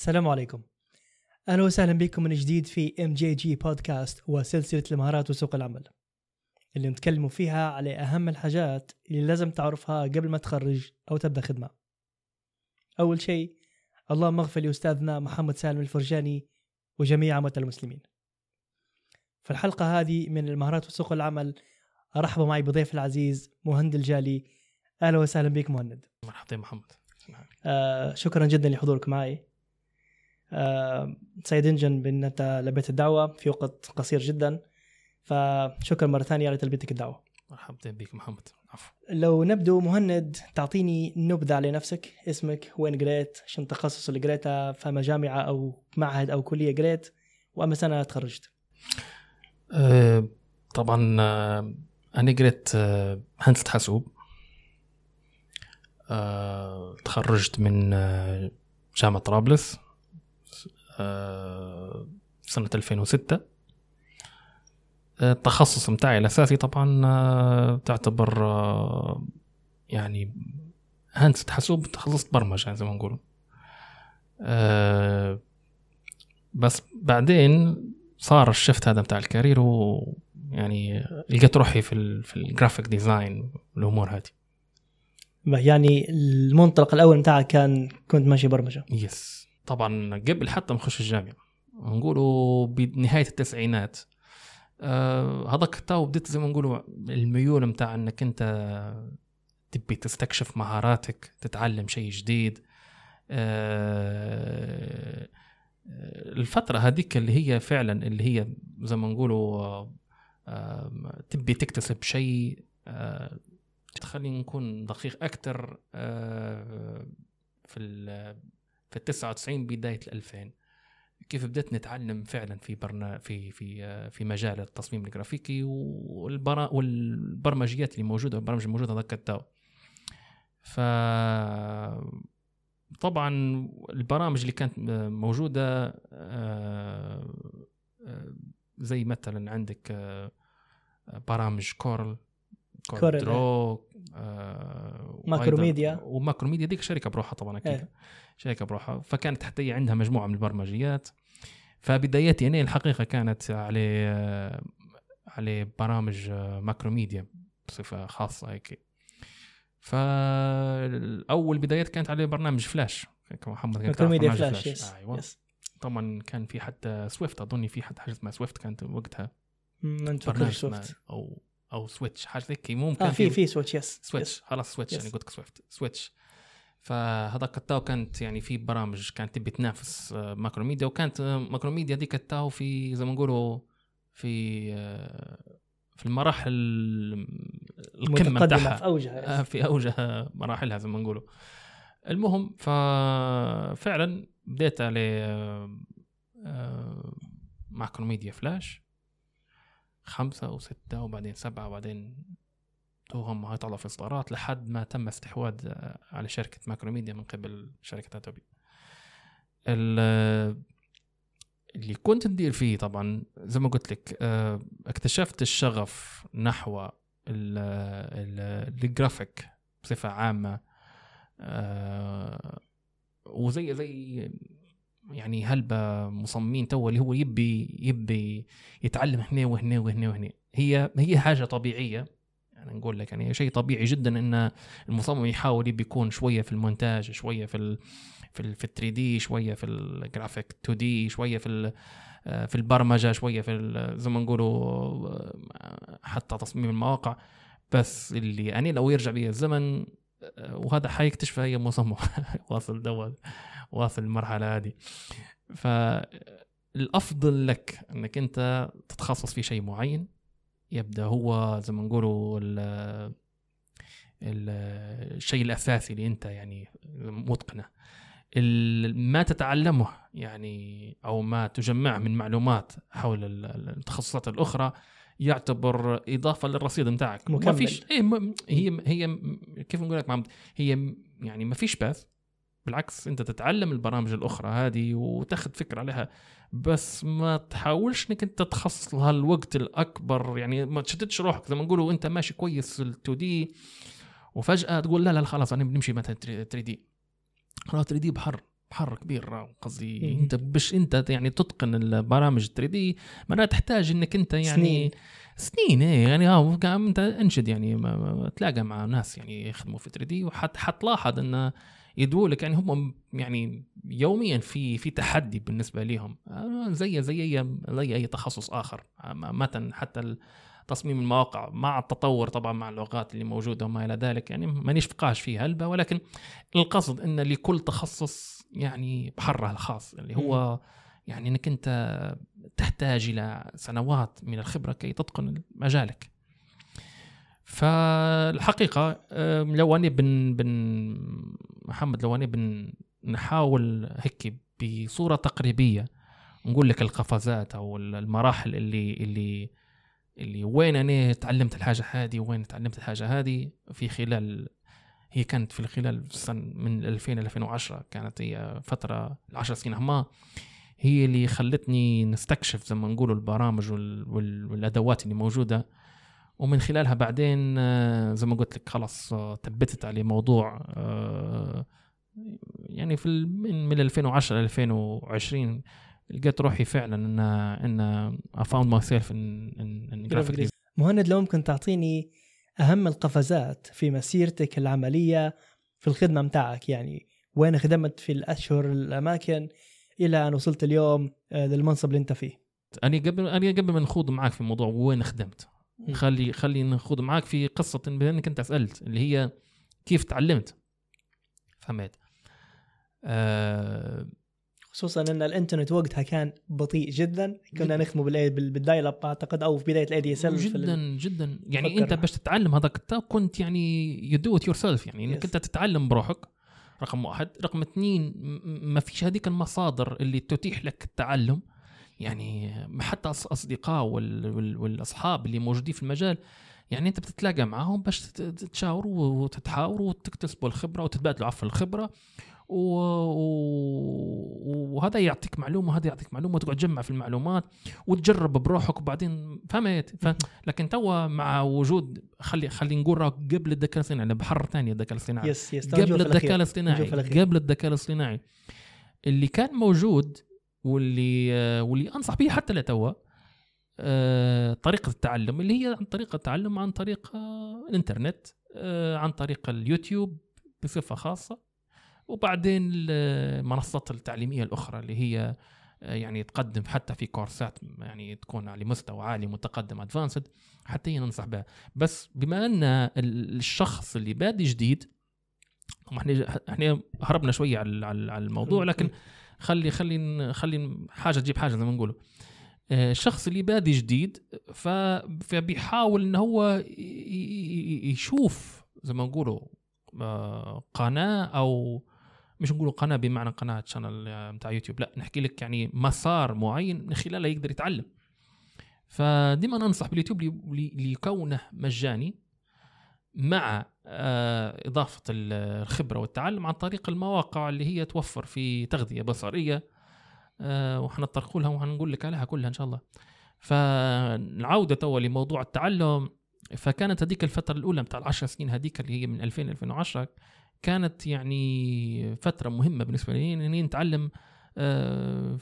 السلام عليكم اهلا وسهلا بكم من جديد في ام جي جي بودكاست وسلسله المهارات وسوق العمل اللي نتكلم فيها على اهم الحاجات اللي لازم تعرفها قبل ما تخرج او تبدا خدمه اول شيء اللهم اغفر لاستاذنا محمد سالم الفرجاني وجميع عامه المسلمين في الحلقه هذه من المهارات وسوق العمل ارحب معي بضيف العزيز مهند الجالي اهلا وسهلا بك مهند مرحبا محمد آه شكرا جدا لحضورك معي آه، سيد انجن بان انت لبيت الدعوه في وقت قصير جدا فشكرا مره ثانيه على تلبيتك الدعوه مرحبتين بك محمد عفو لو نبدو مهند تعطيني نبذه على نفسك اسمك وين قريت شنو التخصص اللي قريته فما جامعه او معهد او كليه قريت واما سنه تخرجت آه، طبعا آه، انا قريت هندسه حاسوب تخرجت من جامعه طرابلس آه، سنة 2006 آه، التخصص متاعي الأساسي طبعا آه، تعتبر يعني هندسة حاسوب تخصص برمجة زي ما نقولوا بس بعدين صار الشفت هذا بتاع الكارير و يعني لقيت روحي في الـ في الجرافيك ديزاين والامور هذه يعني المنطلق الاول بتاعك كان كنت ماشي برمجه يس طبعا قبل حتى ما نخش الجامعه نقولوا بنهايه التسعينات آه هذاك تو بديت زي ما نقولوا الميول متاع انك انت تبي تستكشف مهاراتك تتعلم شيء جديد آه الفترة هذيك اللي هي فعلا اللي هي زي ما نقولوا آه تبي تكتسب شيء آه تخليني نكون دقيق أكثر آه، في في ال 99 بدايه ال 2000 كيف بدأت نتعلم فعلا في برنا في في في مجال التصميم الجرافيكي والبرا والبرمجيات اللي موجوده البرامج الموجوده هذاك التو ف طبعا البرامج اللي كانت موجوده آه، آه، زي مثلا عندك آه، برامج كورل كوندرو آه، ميديا ماكروميديا وماكروميديا ديك شركه بروحها طبعا اكيد ايه. شركه بروحها فكانت حتى هي عندها مجموعه من البرمجيات فبداياتي انا الحقيقه كانت على على برامج آه، ماكروميديا بصفه خاصه هيك فاول بدايات كانت على برنامج فلاش محمد كان ميديا فلاش, فلاش. يس. ايوه يس. طبعا كان في حتى سويفت اظن في حتى حاجه اسمها سويفت كانت وقتها برنامج سويفت او او سويتش حاجه كي ممكن اه في في سويتش يس سويتش يس. خلاص سويتش يس. يعني قلت لك سويفت سويتش فهذاك التاو كانت يعني في برامج كانت تبي تنافس آه، ماكروميديا وكانت آه، ماكروميديا ذيك التاو في زي ما نقولوا في آه، في المراحل القمه بتاعها في اوجها في اوجها مراحلها زي ما نقولوا المهم ففعلا بديت على ماكروميديا ميديا فلاش خمسة وستة وبعدين سبعة وبعدين توهم هيطلعوا في إصدارات لحد ما تم استحواذ على شركة ماكروميديا من قبل شركة أدوبي اللي كنت ندير فيه طبعا زي ما قلت لك آه، اكتشفت الشغف نحو الجرافيك بصفة عامة آه، وزي زي يعني هلبة مصممين تو اللي هو يبي يبي يتعلم هنا وهنا وهنا وهنا هي هي حاجه طبيعيه يعني نقول لك يعني شيء طبيعي جدا ان المصمم يحاول يبي يكون شويه في المونتاج شويه في الـ في الـ في 3 دي شويه في الجرافيك 2 دي شويه في في البرمجه شويه في زي ما نقولوا حتى تصميم المواقع بس اللي يعني لو يرجع بي الزمن وهذا حيكتشفه هي مصمم واصل دوت واصل للمرحله هذه فالافضل لك انك انت تتخصص في شيء معين يبدا هو زي ما نقولوا الشيء الاساسي اللي انت يعني متقنه ما تتعلمه يعني او ما تجمعه من معلومات حول التخصصات الاخرى يعتبر اضافه للرصيد بتاعك ما فيش إيه، هي هي كيف نقول لك هي يعني ما فيش باث بالعكس انت تتعلم البرامج الاخرى هذه وتاخذ فكره عليها بس ما تحاولش انك انت تخصص لها الوقت الاكبر يعني ما تشتتش روحك زي ما نقولوا انت ماشي كويس ال2 دي وفجاه تقول لا لا خلاص انا بنمشي مثلا 3 دي راه 3 دي بحر بحر كبير آه، قصدي انت باش انت يعني تتقن البرامج 3 دي معناها تحتاج انك انت يعني سنين, سنين ايه يعني اه انت انشد يعني تلاقى مع ناس يعني يخدموا في 3 دي وحتلاحظ انه يدوا لك يعني هم يعني يوميا في في تحدي بالنسبه لهم آه، زي زي اي زي اي تخصص اخر عامه حتى تصميم المواقع مع التطور طبعا مع اللغات اللي موجوده وما الى ذلك يعني مانيش فقاش فيها هلبة ولكن القصد ان لكل تخصص يعني بحره الخاص اللي هو يعني انك انت تحتاج الى سنوات من الخبره كي تتقن مجالك فالحقيقه لو اني بن بن محمد لو أنا بنحاول هيك بصورة تقريبية نقول لك القفزات أو المراحل اللي اللي اللي وين أنا تعلمت الحاجة هذه وين تعلمت الحاجة هذه في خلال هي كانت في خلال سن من 2000 ل 2010 كانت هي فترة العشر سنين هما هي اللي خلتني نستكشف زي ما نقولوا البرامج والادوات اللي موجوده ومن خلالها بعدين آه، زي ما قلت لك خلاص ثبتت آه، عليه موضوع آه، يعني في من 2010 ل 2020 لقيت روحي فعلا ان ان I ماي سيلف ان ان in مهند لو ممكن تعطيني اهم القفزات في مسيرتك العمليه في الخدمه متاعك يعني وين خدمت في الاشهر الاماكن الى ان وصلت اليوم للمنصب اللي انت فيه. انا قبل انا قبل ما نخوض معك في موضوع وين خدمت خلي خلي نخوض معاك في قصه بانك انت سالت اللي هي كيف تعلمت فهمت آه خصوصا ان الانترنت وقتها كان بطيء جدا كنا نخدمه بالدايل اب اعتقد او في بدايه الاي دي اس ال جدا جدا يعني انت باش تتعلم هذاك كنت يعني يو دو ات يور سيلف يعني انك انت تتعلم بروحك رقم واحد رقم اثنين ما فيش هذيك المصادر اللي تتيح لك التعلم يعني حتى اصدقاء والاصحاب اللي موجودين في المجال يعني انت بتتلاقى معاهم باش تتشاوروا وتتحاوروا وتكتسبوا الخبره وتتبادلوا عفوا الخبره و... وهذا يعطيك معلومه وهذا يعطيك معلومه وتقعد تجمع في المعلومات وتجرب بروحك وبعدين فهمت ف... لكن توا مع وجود خلي خلي نقول راك قبل الذكاء الاصطناعي يعني بحر ثاني الذكاء الاصطناعي يس يس قبل الذكاء الاصطناعي قبل الذكاء الاصطناعي اللي كان موجود واللي آه، واللي انصح به حتى لتوا آه، طريقه التعلم اللي هي عن طريق التعلم عن طريق آه، الانترنت عن طريق اليوتيوب بصفه خاصه وبعدين المنصات التعليميه الاخرى اللي هي يعني تقدم حتى في كورسات يعني تكون على مستوى عالي متقدم ادفانسد حتى ننصح بها بس بما ان الشخص اللي بادي جديد احنا احنا هربنا شويه على الموضوع لكن خلي خلي خلي حاجه تجيب حاجه زي ما نقولوا الشخص آه، اللي بادي جديد فبيحاول ان هو يشوف زي ما نقولوا آه، قناه او مش نقولوا قناه بمعنى قناه شانل آه، بتاع يوتيوب لا نحكي لك يعني مسار معين من خلاله يقدر يتعلم فديما انصح باليوتيوب لكونه مجاني مع آه، إضافة الخبرة والتعلم عن طريق المواقع اللي هي توفر في تغذية بصرية آه، وحنطرق لها وحنقول لك عليها كلها إن شاء الله فالعودة توا لموضوع التعلم فكانت هذيك الفترة الأولى بتاع العشر سنين هذيك اللي هي من 2000 2010 كانت يعني فترة مهمة بالنسبة لي إني يعني نتعلم آه،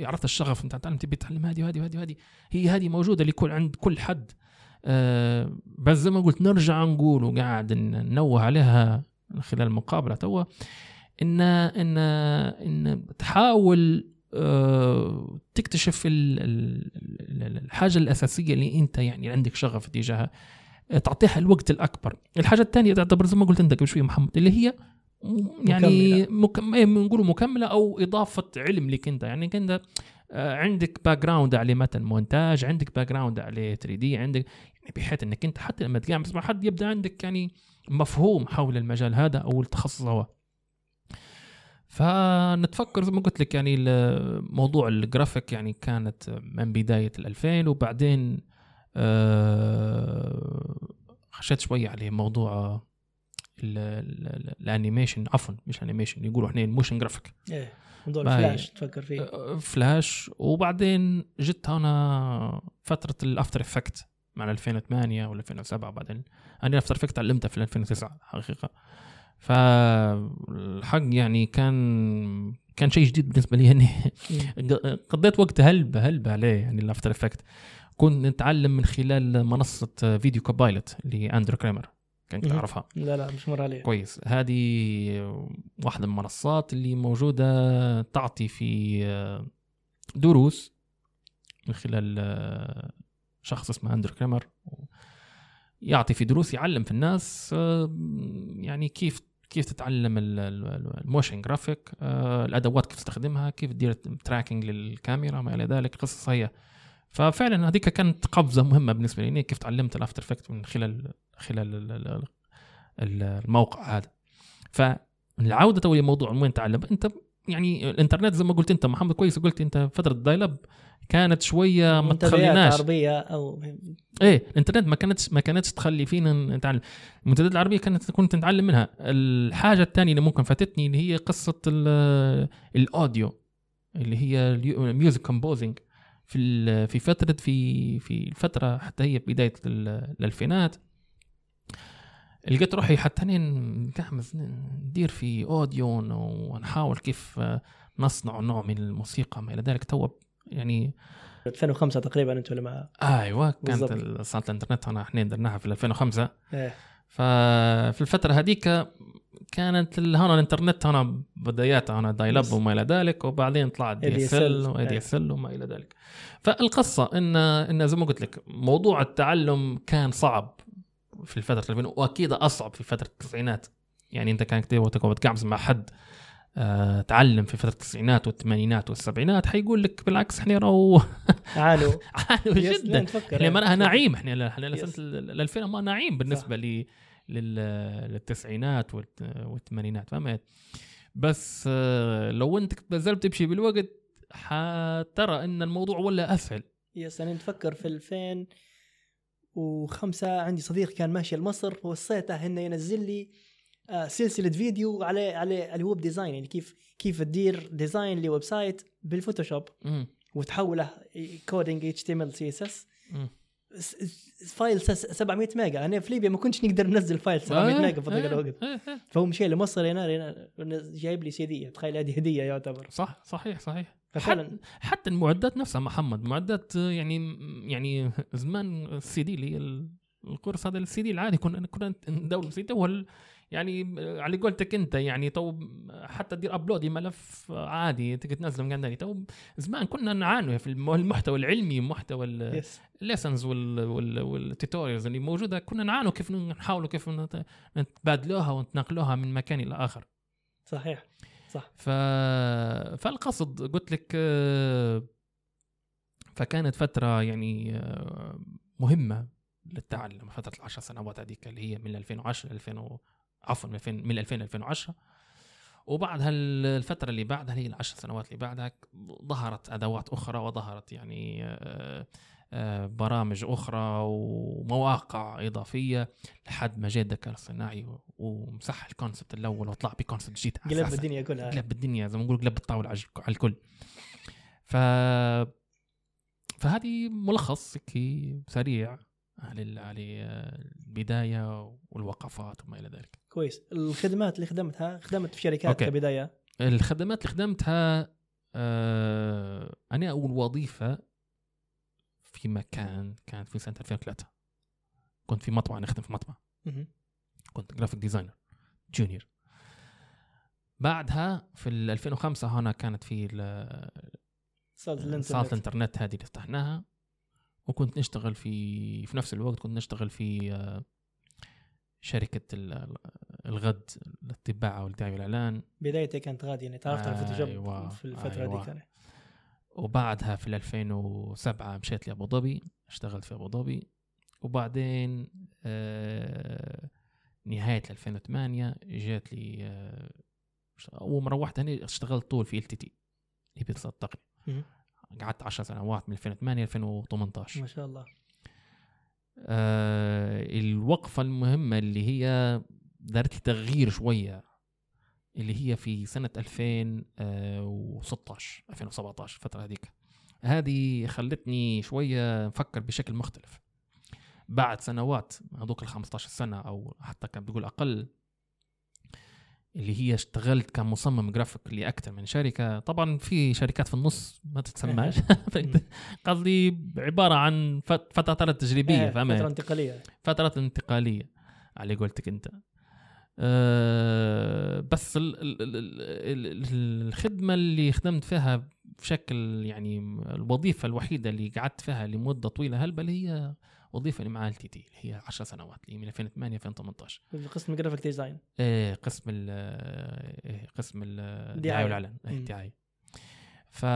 عرفت الشغف نتاع التعلم تبي تتعلم هذه وهذه وهذه وهذه هي هذه موجودة لكل عند كل حد بس زي ما قلت نرجع نقول وقاعد ننوه عليها من خلال المقابله توا ان ان ان تحاول آه، تكتشف الحاجه الاساسيه اللي انت يعني عندك شغف تجاهها تعطيها الوقت الاكبر الحاجه الثانيه تعتبر زي ما قلت عندك شويه محمد اللي هي يعني مكمله إيه، نقول مكمله او اضافه علم لك انت يعني انت آه، عندك باك جراوند على مثلا مونتاج عندك باك جراوند على 3 دي عندك يعني بحيث انك انت حتى لما تقعد مع حد يبدا عندك يعني مفهوم حول المجال هذا او التخصص هو فنتفكر زي ما قلت لك يعني موضوع الجرافيك يعني كانت من بداية الألفين وبعدين آه، خشيت شوية عليه موضوع الانيميشن عفوا مش انيميشن يقولوا احنا الموشن جرافيك ايه موضوع الفلاش تفكر فيه آه، آه، فلاش وبعدين جت هنا فترة الافتر افكت مع 2008 ولا 2007 بعدين انا افتر افكت علمتها في 2009 حقيقه فالحق يعني كان كان شيء جديد بالنسبه لي يعني قضيت وقت هلبه هلبه عليه يعني الافتر افكت كنت نتعلم من خلال منصه فيديو كوبايلوت لاندرو كريمر كان تعرفها لا لا مش مر عليها كويس هذه واحده من المنصات اللي موجوده تعطي في دروس من خلال شخص اسمه اندرو كريمر يعطي في دروس يعلم في الناس آه، يعني كيف كيف تتعلم الموشن جرافيك آه، الادوات كيف تستخدمها كيف تدير تراكنج للكاميرا ما الى ذلك قصص هي ففعلا هذيك كانت قفزه مهمه بالنسبه لي كيف تعلمت الافتر افكت من خلال خلال الموقع هذا فالعوده تو لموضوع وين تعلم انت يعني الانترنت زي ما قلت انت محمد كويس قلت انت فتره الدايل اب كانت شويه ما تخليناش عربيه او ايه الانترنت ما كانتش ما كانتش تخلي فينا نتعلم المنتديات العربيه كانت كنت نتعلم منها الحاجه الثانيه اللي ممكن فاتتني اللي هي قصه الاوديو اللي هي الميوزك كومبوزينج في في فتره في في الفتره حتى هي بدايه الالفينات لقيت روحي حتى انا ندير في اوديو ونحاول كيف نصنع نوع من الموسيقى ما الى ذلك تو يعني 2005 تقريبا انت ولا ما ايوه كانت صارت الانترنت هنا احنا درناها في 2005 ايه ففي الفتره هذيك كانت هنا الانترنت هنا بداياتها هنا دايل اب وما الى ذلك وبعدين طلع دي اس ال ودي اس ال وما الى ذلك فالقصه ان ان زي ما قلت لك موضوع التعلم كان صعب في الفتره واكيد اصعب في فتره التسعينات يعني انت كانك تبغى تقعد مع حد آه، تعلم في فتره التسعينات والثمانينات والسبعينات حيقول لك بالعكس احنا راهو عالو عالو جدا احنا معناها نعيم احنا احنا سنه 2000 ما نعيم بالنسبه لي للتسعينات والثمانينات فهمت بس آه، لو انت زلت تمشي بالوقت حترى ان الموضوع ولا اسهل يس انا نتفكر في 2005 عندي صديق كان ماشي لمصر وصيته انه ينزل لي آه، سلسله فيديو على على الويب ديزاين يعني كيف كيف تدير ديزاين لويب سايت بالفوتوشوب وتحوله كودينج اتش تي ام ال سي اس اس فايل 700 ميجا انا في ليبيا ما كنتش نقدر ننزل فايل 700 إيه، ميجا في ذاك إيه، الوقت فهو مشي لمصر هنا جايب لي سي دي تخيل هذه هديه يعتبر صح صحيح صحيح حتى المعدات نفسها محمد معدات يعني يعني زمان السي دي اللي الكورس هذا السي دي العادي كنا كنا ندور السي دي هو يعني على قولتك انت يعني تو حتى دير ابلودي ملف عادي تقدر تنزله مكان ثاني تو زمان كنا نعانوا في المحتوى العلمي محتوى الليسنز والتوتوريالز اللي موجوده كنا نعانوا كيف نحاولوا كيف نتبادلوها ونتناقلوها من مكان الى اخر صحيح صح ف... فالقصد قلت لك فكانت فتره يعني مهمه للتعلم فتره العشر سنوات هذيك اللي هي من 2010 ل 2000 عفوا من 2000 من 2000 ل 2010 وبعد هالفتره اللي بعدها هي العشر سنوات اللي بعدها ظهرت ادوات اخرى وظهرت يعني آه، آه، برامج اخرى ومواقع اضافيه لحد ما جاء الذكاء الصناعي ومسح الكونسبت الاول وطلع بكونسبت جديد قلب الدنيا كلها قلب الدنيا زي ما نقول قلب الطاوله على الكل ف فهذه ملخص سريع على البدايه والوقفات وما الى ذلك كويس الخدمات اللي خدمتها خدمت في شركات أوكي. كبدايه الخدمات اللي خدمتها آه انا اول وظيفه في مكان كانت في سنه 2003 كنت في مطبع نخدم في مطبع كنت جرافيك ديزاينر جونيور بعدها في 2005 هنا كانت في صالة آه، الانترنت الانترنت هذه اللي فتحناها وكنت نشتغل في في نفس الوقت كنت نشتغل في آه، شركه الغد للطباعه والدعايه والاعلان بدايتي كانت غادي يعني تعرفت على فوتوشوب آه، أيوة في الفتره أيوة ديك يعني. وبعدها في 2007 مشيت لابو ظبي اشتغلت في ابو ظبي وبعدين آه نهايه 2008 جات لي آه اول ما روحت هنا اشتغلت طول في ال تي تي هي التقنيه قعدت 10 سنوات من 2008 ل 2018 ما شاء الله آه الوقفة المهمة اللي هي دارت تغيير شوية اللي هي في سنة 2016 2017 الفترة هذيك هذه خلتني شوية نفكر بشكل مختلف بعد سنوات هذوك ال 15 سنة أو حتى كان بيقول أقل اللي هي اشتغلت كمصمم جرافيك لاكثر من شركه طبعا في شركات في النص ما تتسماش إيه. قصدي عباره عن فتره تجريبيه إيه، فهمت فتره انتقاليه فتره انتقاليه على قولتك انت أه بس الخدمه اللي خدمت فيها بشكل يعني الوظيفه الوحيده اللي قعدت فيها لمده طويله هلبة اللي هي وظيفه اللي مع ال تي تي اللي هي 10 سنوات اللي من 2008 2018 في قسم جرافيك ديزاين ايه قسم ال إيه قسم آه، الدعايه والاعلان الدعايه ف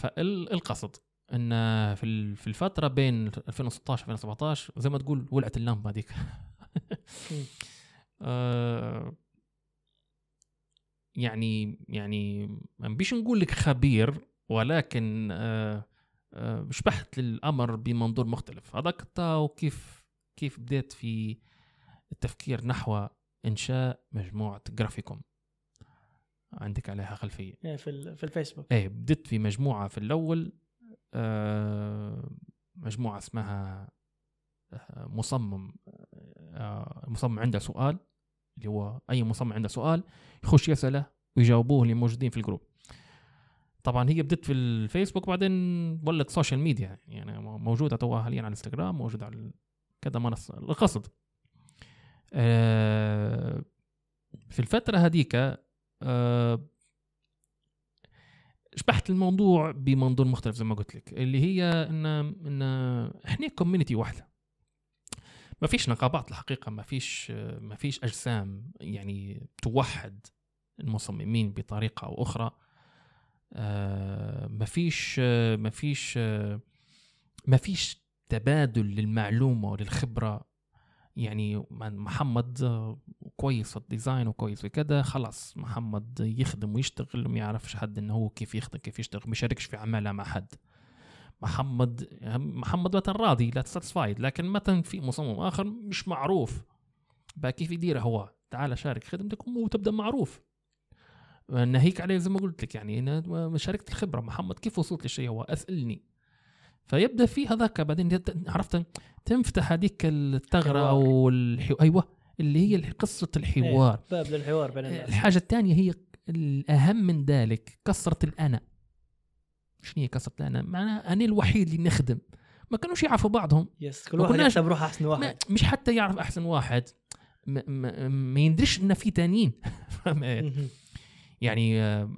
فالقصد ان في في الفتره بين 2016 2017 زي ما تقول ولعت اللمبه هذيك آه، يعني يعني مش نقول لك خبير ولكن آه آه، شبحت للامر بمنظور مختلف هذاك وكيف كيف بديت في التفكير نحو انشاء مجموعه جرافيكوم عندك عليها خلفيه إيه، في في الفيسبوك ايه بديت في مجموعه في الاول آه، مجموعه اسمها آه، مصمم مصمم عنده سؤال اللي هو اي مصمم عنده سؤال يخش يساله ويجاوبوه اللي موجودين في الجروب طبعا هي بدت في الفيسبوك بعدين ولت سوشيال ميديا يعني موجوده توا حاليا على الانستغرام موجوده على كذا منصه القصد آه، في الفتره هذيك آه، شبحت الموضوع بمنظور مختلف زي ما قلت لك اللي هي ان ان احنا كوميونتي واحده ما فيش نقابات الحقيقه ما فيش ما فيش اجسام يعني توحد المصممين بطريقه او اخرى ما آه، مفيش ما آه، مفيش ما آه، مفيش تبادل للمعلومه وللخبره يعني محمد كويس في الديزاين وكويس في كده خلاص محمد يخدم ويشتغل وما يعرفش حد انه هو كيف يخدم كيف يشتغل ما يشاركش في عماله مع حد محمد محمد مثلا راضي لا ساتسفايد لكن مثلا في مصمم اخر مش معروف بقى كيف يدير هو تعال شارك خدمتك وتبدا معروف ناهيك عليه زي ما قلت لك يعني انا شاركت الخبره محمد كيف وصلت للشيء هو اسالني فيبدا في هذاك بعدين عرفت تنفتح هذيك الثغره او الحو... ايوه اللي هي قصه الحوار إيه، باب للحوار بين الناس آه، الحاجه الثانيه هي الاهم من ذلك كسره الانا شنو هي كسره الانا؟ معناها انا الوحيد اللي نخدم ما كانوش يعرفوا بعضهم يس كل واحد يحسب روحه احسن واحد مش حتى يعرف احسن واحد ما, ما, ما يندرش ان في تانيين يعني آه،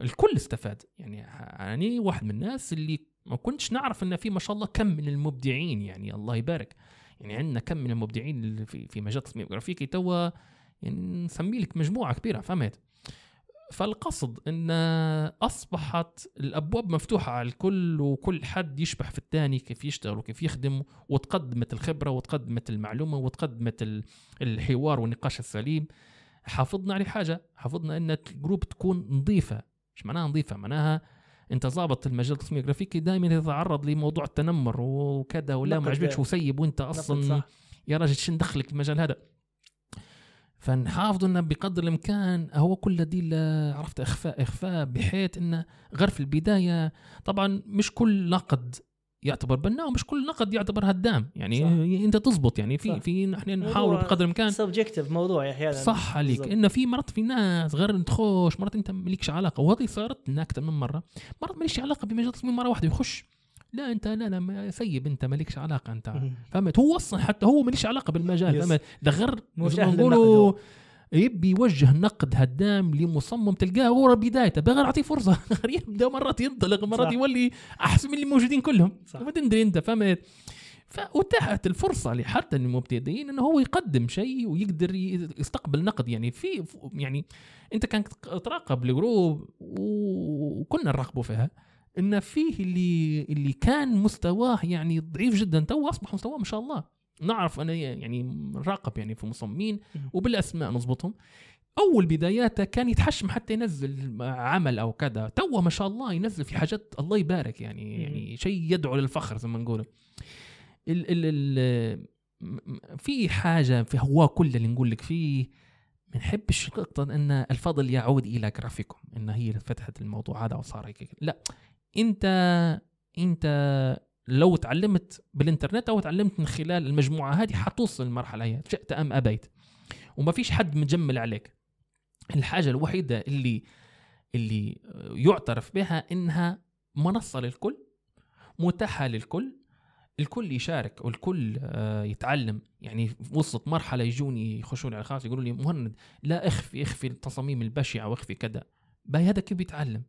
الكل استفاد يعني انا يعني واحد من الناس اللي ما كنتش نعرف ان في ما شاء الله كم من المبدعين يعني الله يبارك يعني عندنا كم من المبدعين في في مجال التصميم الجرافيكي توا يعني نسمي لك مجموعه كبيره فهمت فالقصد ان اصبحت الابواب مفتوحه على الكل وكل حد يشبح في الثاني كيف يشتغل وكيف يخدم وتقدمت الخبره وتقدمت المعلومه وتقدمت الحوار والنقاش السليم حافظنا على حاجه حافظنا ان الجروب تكون نظيفه ايش معناها نظيفه معناها انت ظابط المجال التصميم الجرافيكي دائما يتعرض لموضوع التنمر وكذا ولا ما عجبكش وسيب وانت اصلا يا راجل شن دخلك المجال هذا فنحافظوا انه بقدر الامكان هو كل دي عرفت اخفاء اخفاء بحيث انه غير في البدايه طبعا مش كل نقد يعتبر بناء ومش كل نقد يعتبر هدام يعني صح. انت تزبط يعني في صح. في نحن نحاول بقدر الامكان سبجكتيف موضوع احيانا صح عليك انه في مرات في ناس غير تخش مرات انت مالكش علاقه وهذه صارت لنا اكثر من مره مرات ماليش علاقه بمجال التصميم مره واحده يخش لا انت لا لا سيب انت مالكش علاقه انت فهمت هو اصلا حتى هو ماليش علاقه بالمجال فهمت ده غير نقولوا يبي يوجه نقد هدام لمصمم تلقاه هو بدايته بغى نعطيه فرصه يبدا مرات ينطلق مرات يولي احسن من اللي موجودين كلهم ما تدري انت فهمت فاتاحت الفرصه لحتى المبتدئين انه هو يقدم شيء ويقدر يستقبل نقد يعني في يعني انت كانت تراقب الجروب وكنا نراقبوا فيها ان فيه اللي اللي كان مستواه يعني ضعيف جدا تو اصبح مستواه ما شاء الله نعرف انا يعني نراقب يعني في مصممين وبالاسماء نظبطهم اول بداياته كان يتحشم حتى ينزل عمل او كذا توه ما شاء الله ينزل في حاجات الله يبارك يعني يعني شيء يدعو للفخر زي ما نقول ال ال ال في حاجه في هو كله اللي نقول لك فيه ما نحبش ان الفضل يعود الى جرافيكم ان هي فتحت الموضوع هذا وصار هيك لا انت انت لو تعلمت بالانترنت او تعلمت من خلال المجموعه هذه حتوصل للمرحله هي شئت ام ابيت وما فيش حد مجمل عليك الحاجه الوحيده اللي اللي يعترف بها انها منصه للكل متاحه للكل الكل يشارك والكل آه، يتعلم يعني وصلت مرحله يجوني يخشون على الخاص يقولوا لي مهند لا اخفي اخفي التصاميم البشعه واخفي كذا باي هذا كيف بيتعلم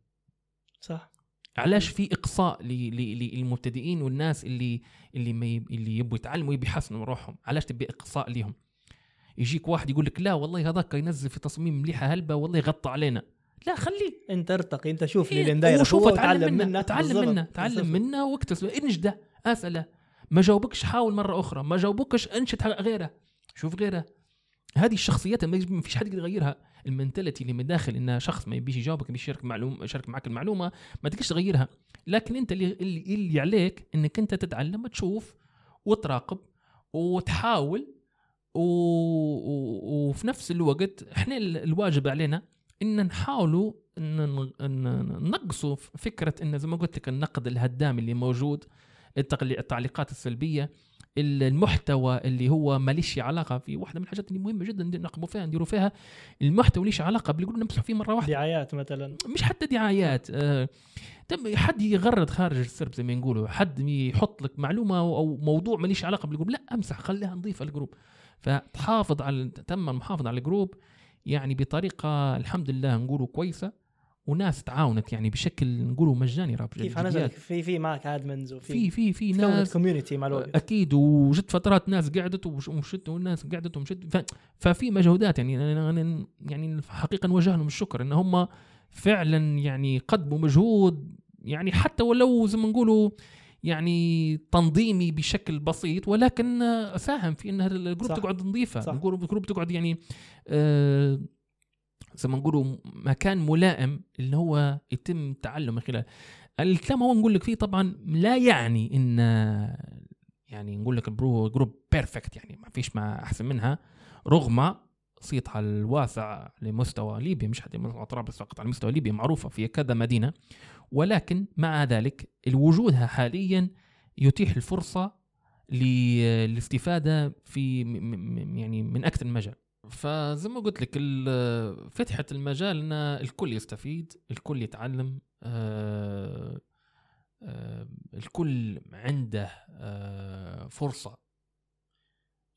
صح علاش في اقصاء للمبتدئين والناس اللي اللي ما اللي يبوا يتعلموا يبوا يحسنوا روحهم علاش تبي اقصاء لهم يجيك واحد يقول لك لا والله هذاك ينزل في تصميم مليحه هلبه والله يغطى علينا لا خليه انت ارتقي انت شوف لي إيه وشوف اتعلم منه اتعلم منه اتعلم منه واكتسب انجده إيه، اساله ما جاوبكش حاول مره اخرى ما جاوبكش انشد غيره شوف غيره هذه الشخصيات ما فيش حد يقدر يغيرها المنتاليتي اللي من داخل ان شخص ما يبيش يجاوبك يبيش يشارك معلومه يشارك معك المعلومه ما تقدرش تغيرها لكن انت اللي اللي عليك انك انت تتعلم تشوف وتراقب وتحاول و... و... وفي نفس الوقت احنا الواجب علينا ان نحاولوا ان نقصوا فكره ان زي ما قلت لك النقد الهدام اللي موجود التعليقات السلبيه المحتوى اللي هو ماليش علاقه في واحده من الحاجات اللي مهمه جدا نقبوا فيها نديروا فيها المحتوى ليش علاقه باللي نمسح نمسحوا فيه مره واحده دعايات مثلا مش حتى دعايات آه تم حد يغرد خارج السرب زي ما نقولوا حد يحط لك معلومه او موضوع ماليش علاقه بالجروب لا امسح خليها نضيفها الجروب فتحافظ على تم المحافظه على الجروب يعني بطريقه الحمد لله نقولوا كويسه وناس تعاونت يعني بشكل نقولوا مجاني راب كيف انا في في معك ادمنز وفي في في في ناس كوميونتي مع الوقت اكيد وجت فترات ناس قعدت ومشت والناس قعدت ومشت ففي مجهودات يعني انا يعني حقيقه نوجه لهم الشكر ان هم فعلا يعني قدموا مجهود يعني حتى ولو زي ما نقولوا يعني تنظيمي بشكل بسيط ولكن ساهم في ان الجروب تقعد نظيفه الجروب تقعد يعني آه زي ما نقولوا مكان ملائم اللي هو يتم التعلم من خلال الكلام هو نقول لك فيه طبعا لا يعني ان يعني نقول لك البرو جروب بيرفكت يعني ما فيش ما احسن منها رغم صيتها الواسع لمستوى ليبيا مش حتى مستوى طرابلس فقط على مستوى ليبيا معروفة في كذا مدينة ولكن مع ذلك وجودها حاليا يتيح الفرصة للاستفادة في يعني من أكثر مجال فزي ما قلت لك فتحت المجال ان الكل يستفيد الكل يتعلم آه، آه، الكل عنده آه، فرصه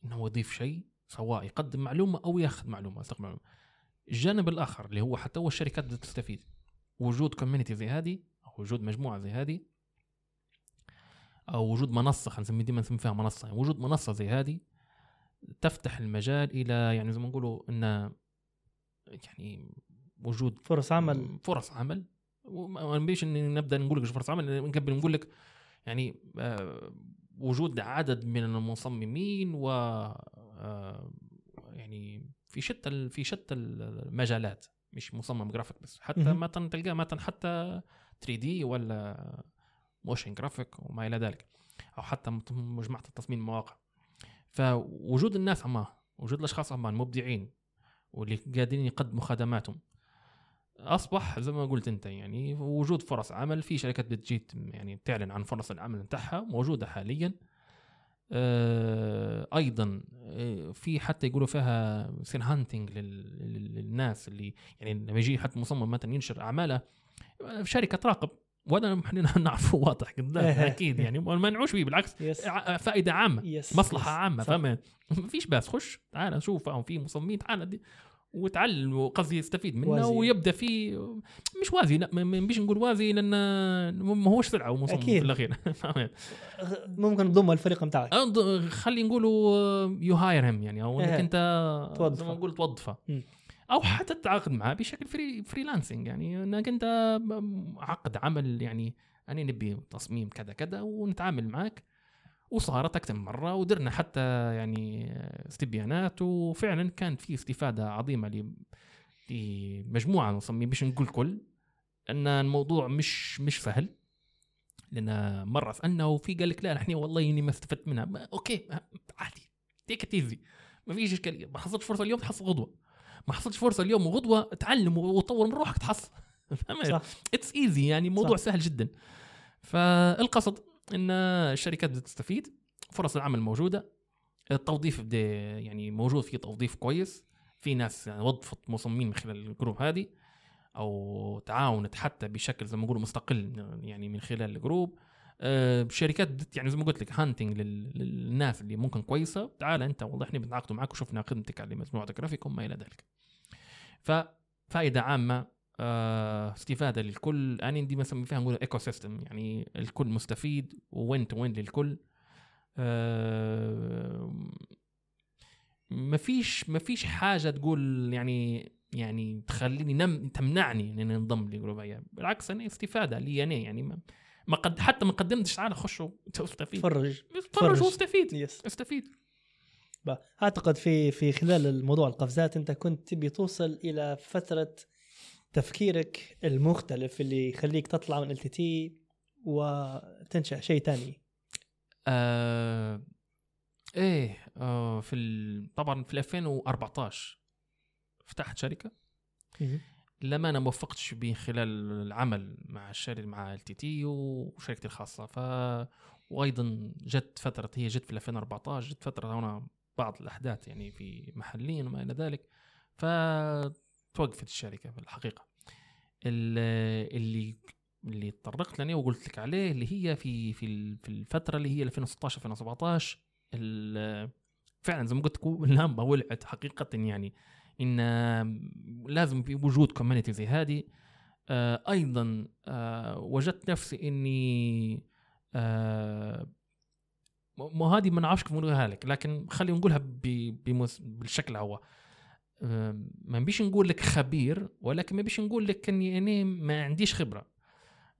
انه يضيف شيء سواء يقدم معلومه او ياخذ معلومه معلومه الجانب الاخر اللي هو حتى هو الشركات بدها تستفيد وجود كوميونتي زي هذه او وجود مجموعه زي هذه او وجود منصه خلينا نسميها ديما منصه يعني وجود منصه زي هذه تفتح المجال الى يعني زي ما نقولوا ان يعني وجود فرص عمل فرص عمل وما نبيش ان نبدا نقول لك فرص عمل نقبل نقول لك يعني آه، وجود عدد من المصممين و آه، يعني في شتى في شتى المجالات مش مصمم جرافيك بس حتى ما تلقاه مثلا حتى 3 دي ولا موشن جرافيك وما الى ذلك او حتى مجموعه تصميم مواقع فوجود الناس عمان وجود الاشخاص عمان مبدعين واللي قادرين يقدموا خدماتهم اصبح زي ما قلت انت يعني وجود فرص عمل في شركات بتجي يعني تعلن عن فرص العمل نتاعها موجوده حاليا آه، ايضا آه، في حتى يقولوا فيها يصير هانتنج للناس اللي يعني لما يجي حتى مصمم مثلا ينشر اعماله شركه تراقب وهذا احنا نعرفه واضح إيه، إيه. اكيد يعني ما نعوش فيه بالعكس فائده عامه مصلحه عامه فما ما فيش باس خش تعال شوف في مصممين تعال دي. وتعلم وقصدي يستفيد منه ويبدا في مش وازي لا مش نقول وازي لان ما هوش سلعه ومصمم في الاخير ممكن تضم الفريق نتاعك أه، خلي نقولوا يو هاير هيم يعني او انك إيه. انت توظفه نقول توظفه او حتى تتعاقد معاه بشكل فري فريلانسنج يعني انك انت عقد عمل يعني انا نبي تصميم كذا كذا ونتعامل معك وصارت اكثر من مره ودرنا حتى يعني استبيانات وفعلا كانت في استفاده عظيمه لمجموعه من المصممين مش نقول كل ان الموضوع مش مش سهل لان مره سالنا وفي قال لك لا نحن والله اني ما استفدت منها ما اوكي عادي تيك تيزي ما فيش اشكاليه ما حصلت فرصه اليوم تحصل غدوه ما حصلتش فرصه اليوم وغدوه تعلم وطور من روحك تحصل اتس ايزي يعني موضوع صح. سهل جدا فالقصد ان الشركات بدها تستفيد فرص العمل موجوده التوظيف بدا يعني موجود في توظيف كويس في ناس يعني وظفت مصممين من خلال الجروب هذه او تعاونت حتى بشكل زي ما نقول مستقل يعني من خلال الجروب آه، شركات يعني زي ما قلت لك هانتنج للناس اللي ممكن كويسه تعال انت والله احنا بنتعاقد معك وشفنا خدمتك على مجموعه جرافيكوم وما الى ذلك. ففائده عامه آه، استفاده للكل انا دي مثلا فيها نقول ايكو سيستم يعني الكل مستفيد وين تو وين للكل آه، ما فيش ما فيش حاجه تقول يعني يعني تخليني نم تمنعني اني انضم لجروب بالعكس انا استفاده لي انا يعني ما ما قد حتى ما قدمتش تعال خش واستفيد تفرج تفرج واستفيد يس. استفيد اعتقد في في خلال الموضوع القفزات انت كنت تبي توصل الى فتره تفكيرك المختلف اللي يخليك تطلع من ال تي وتنشا شيء ثاني آه ايه آه في طبعا في 2014 فتحت شركه لما انا ما وفقتش به خلال العمل مع الشركه مع ال تي تي وشركتي الخاصه ف وايضا جت فتره هي جت في 2014 جت فتره هنا بعض الاحداث يعني في محليا وما الى ذلك فتوقفت الشركه في الحقيقه اللي اللي تطرقت لاني وقلت لك عليه اللي هي في في في الفتره اللي هي 2016 2017 فعلا زي ما قلت لك اللمبه ولعت حقيقه يعني ان لازم في وجود كوميونتي زي هذه آه، ايضا آه، وجدت نفسي اني آه، مو هذه ما نعرفش كيف نقولها لك لكن خلينا نقولها بالشكل هو ما بيش نقول لك خبير ولكن ما بيش نقول لك اني انا ما عنديش خبره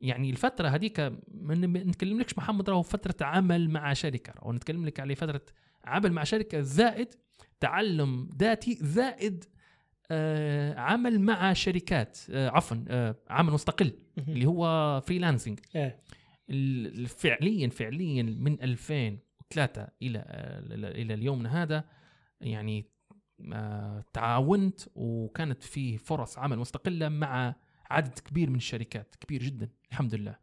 يعني الفتره هذيك ما نتكلملكش محمد راهو فتره عمل مع شركه او نتكلم لك على فتره عمل مع شركه زائد تعلم ذاتي زائد آه، عمل مع شركات آه، عفوا آه، عمل مستقل اللي هو فريلانسنج إيه. فعليا فعليا من 2003 الى الى اليومنا هذا يعني تعاونت وكانت في فرص عمل مستقله مع عدد كبير من الشركات كبير جدا الحمد لله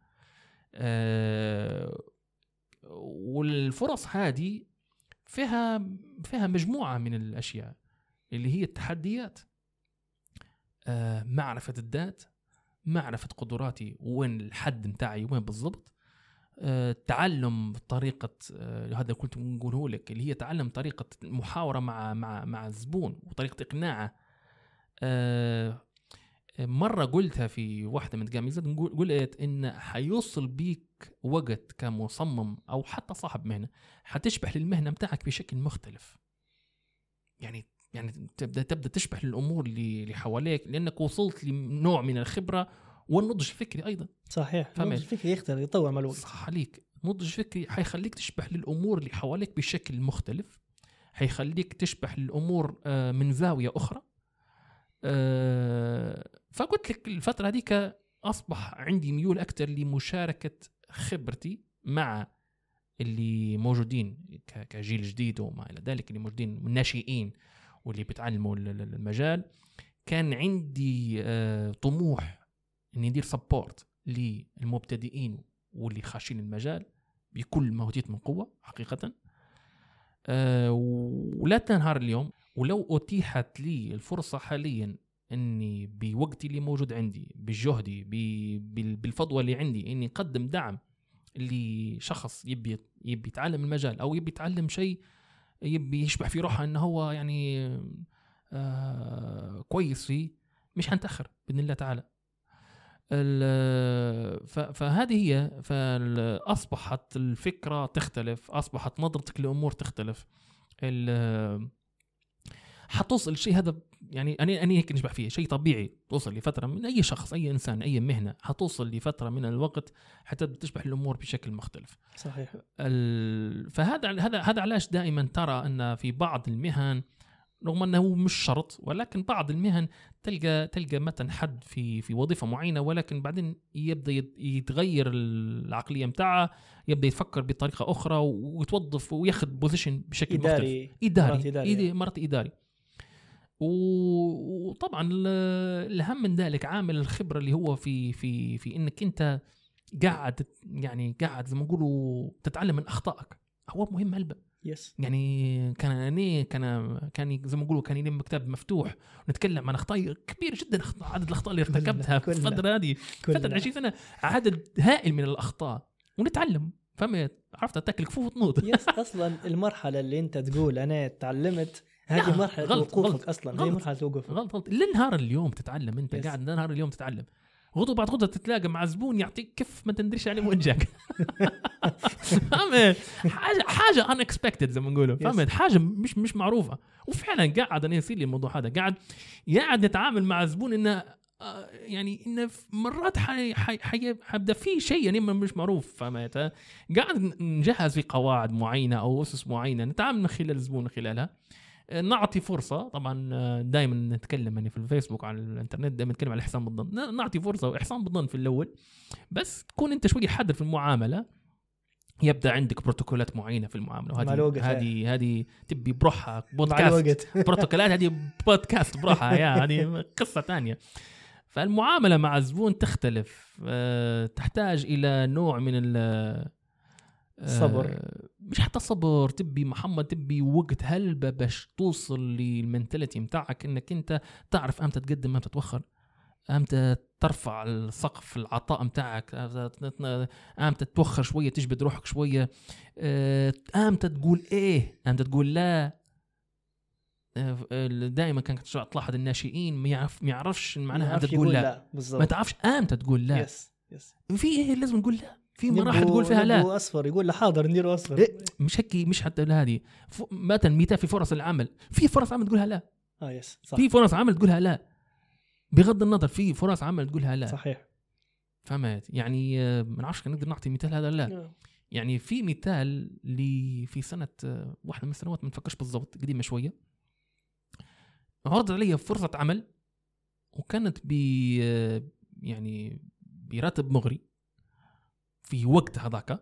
والفرص هذه فيها فيها مجموعه من الاشياء اللي هي التحديات آه، معرفه الذات معرفه قدراتي وين الحد متاعي وين بالضبط آه، تعلم طريقة آه، هذا كنت نقوله لك اللي هي تعلم طريقة المحاورة مع مع مع الزبون وطريقة إقناعه مره قلتها في واحده من الجامعات قلت ان حيوصل بيك وقت كمصمم او حتى صاحب مهنه حتشبح للمهنه بتاعك بشكل مختلف يعني يعني تبدا تبدا تشبح للامور اللي حواليك لانك وصلت لنوع من الخبره والنضج الفكري ايضا صحيح النضج الفكري يختلف يتطور مع الوقت صح عليك النضج الفكري حيخليك تشبح للامور اللي حواليك بشكل مختلف حيخليك تشبح للامور آه، من زاويه اخرى آه، فقلت لك الفترة هذيك أصبح عندي ميول أكثر لمشاركة خبرتي مع اللي موجودين كجيل جديد وما إلى ذلك اللي موجودين الناشئين واللي بيتعلموا المجال كان عندي آه، طموح اني ندير سبورت للمبتدئين واللي خاشين المجال بكل ما اوتيت من قوه حقيقه آه، ولا تنهار اليوم ولو اتيحت لي الفرصه حاليا اني بوقتي اللي موجود عندي بجهدي بالفضوى اللي عندي اني اقدم دعم لشخص يبي يبي يتعلم المجال او يبي يتعلم شيء يبي يشبح في روحه انه هو يعني آه كويس فيه مش حنتاخر باذن الله تعالى فهذه هي فاصبحت الفكره تختلف اصبحت نظرتك للامور تختلف حتوصل الشيء هذا يعني انا انا هيك نشبح فيها شيء طبيعي توصل لفتره من اي شخص اي انسان اي مهنه حتوصل لفتره من الوقت حتى تشبح الامور بشكل مختلف صحيح فهذا هذا هذا علاش دائما ترى ان في بعض المهن رغم انه مش شرط ولكن بعض المهن تلقى تلقى مثلا حد في في وظيفه معينه ولكن بعدين يبدا يتغير العقليه متاعه يبدا يفكر بطريقه اخرى ويتوظف وياخذ بوزيشن بشكل إداري مختلف اداري مرات اداري, إداري. مرات إداري. آه. وطبعا الاهم من ذلك عامل الخبره اللي هو في في في انك انت قاعد يعني قاعد زي ما نقولوا تتعلم من اخطائك هو مهم هلبا يس يعني كان انا كان كان زي ما نقولوا كان يلم كتاب مفتوح ونتكلم عن اخطاء كبير جدا عدد الاخطاء اللي ارتكبتها في الفتره هذه فتره 20 سنه عدد هائل من الاخطاء ونتعلم فهمت عرفت تاكل كفوف وتنوض يس اصلا المرحله اللي انت تقول انا تعلمت هذه مرحله غلط وقوفك غلط اصلا غلط هي مرحله وقوفك غلط غلط لنهار اليوم تتعلم انت يس. قاعد لنهار اليوم تتعلم غضو بعد غضو تتلاقى مع زبون يعطيك كف ما تندريش عليه وين جاك فهمت حاجه حاجه ان اكسبكتد زي ما نقولوا فهمت حاجه مش مش معروفه وفعلا قاعد انا يصير لي الموضوع هذا قاعد قاعد نتعامل مع زبون انه آه، يعني انه مرات حي حي حيبدا في شيء يعني مش معروف فهمت قاعد نجهز في قواعد معينه او اسس معينه نتعامل من خلال الزبون خلالها آه، نعطي فرصه طبعا آه، دائما نتكلم يعني في الفيسبوك على الانترنت دائما نتكلم على احسان بالظن نعطي فرصه واحسان بالظن في الاول بس تكون انت شويه حذر في المعامله يبدا عندك بروتوكولات معينه في المعامله وهذه هذه هذه تبي بروحها بودكاست بروتوكولات هذه بودكاست بروحها يا قصه ثانيه فالمعامله مع الزبون تختلف أه تحتاج الى نوع من صبر آه، مش حتى صبر تبي محمد تبي وقت هلبة باش توصل للمنتاليتي متاعك انك انت تعرف امتى تقدم امتى تتوخر امتى ترفع السقف العطاء متاعك امتى تتوخر شويه تجبد روحك شويه آه، امتى تقول ايه امتى تقول لا آه، دائما كانت تلاحظ الناشئين ما يعرف ما يعرفش معناها امتى تقول لا, لا. ما تعرفش امتى تقول لا يس يس في ايه لازم نقول لا في مراحل تقول فيها لا اصفر يقول له حاضر نديره اصفر إيه، مش هيك مش حتى هذه مثلا مثال في فرص العمل في فرص عمل تقولها لا اه يس صح في فرص عمل تقولها لا بغض النظر في فرص عمل تقولها لا صحيح فهمت يعني آه، ما نعرفش نقدر نعطي مثال هذا لا نعم. يعني في مثال اللي في سنه آه، واحده من السنوات ما نفكرش بالضبط قديمه شويه عرض علي فرصه عمل وكانت ب آه، يعني براتب مغري في وقت هذاك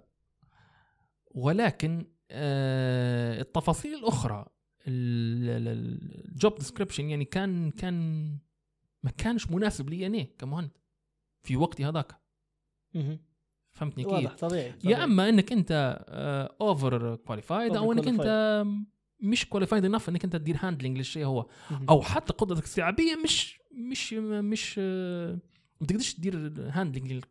ولكن آه، التفاصيل الاخرى الجوب ديسكريبشن يعني كان كان ما كانش مناسب لي انا كمهندس في وقتي هذاك فهمتني كيف؟ واضح طبيعي, طبيعي. يا اما انك انت اوفر آه، كواليفايد او انك انت مش كواليفايد انف انك انت تدير هاندلنج للشيء هو او حتى قدرتك الاستيعابيه مش مش مش آه، ما تقدرش دير هاندلنج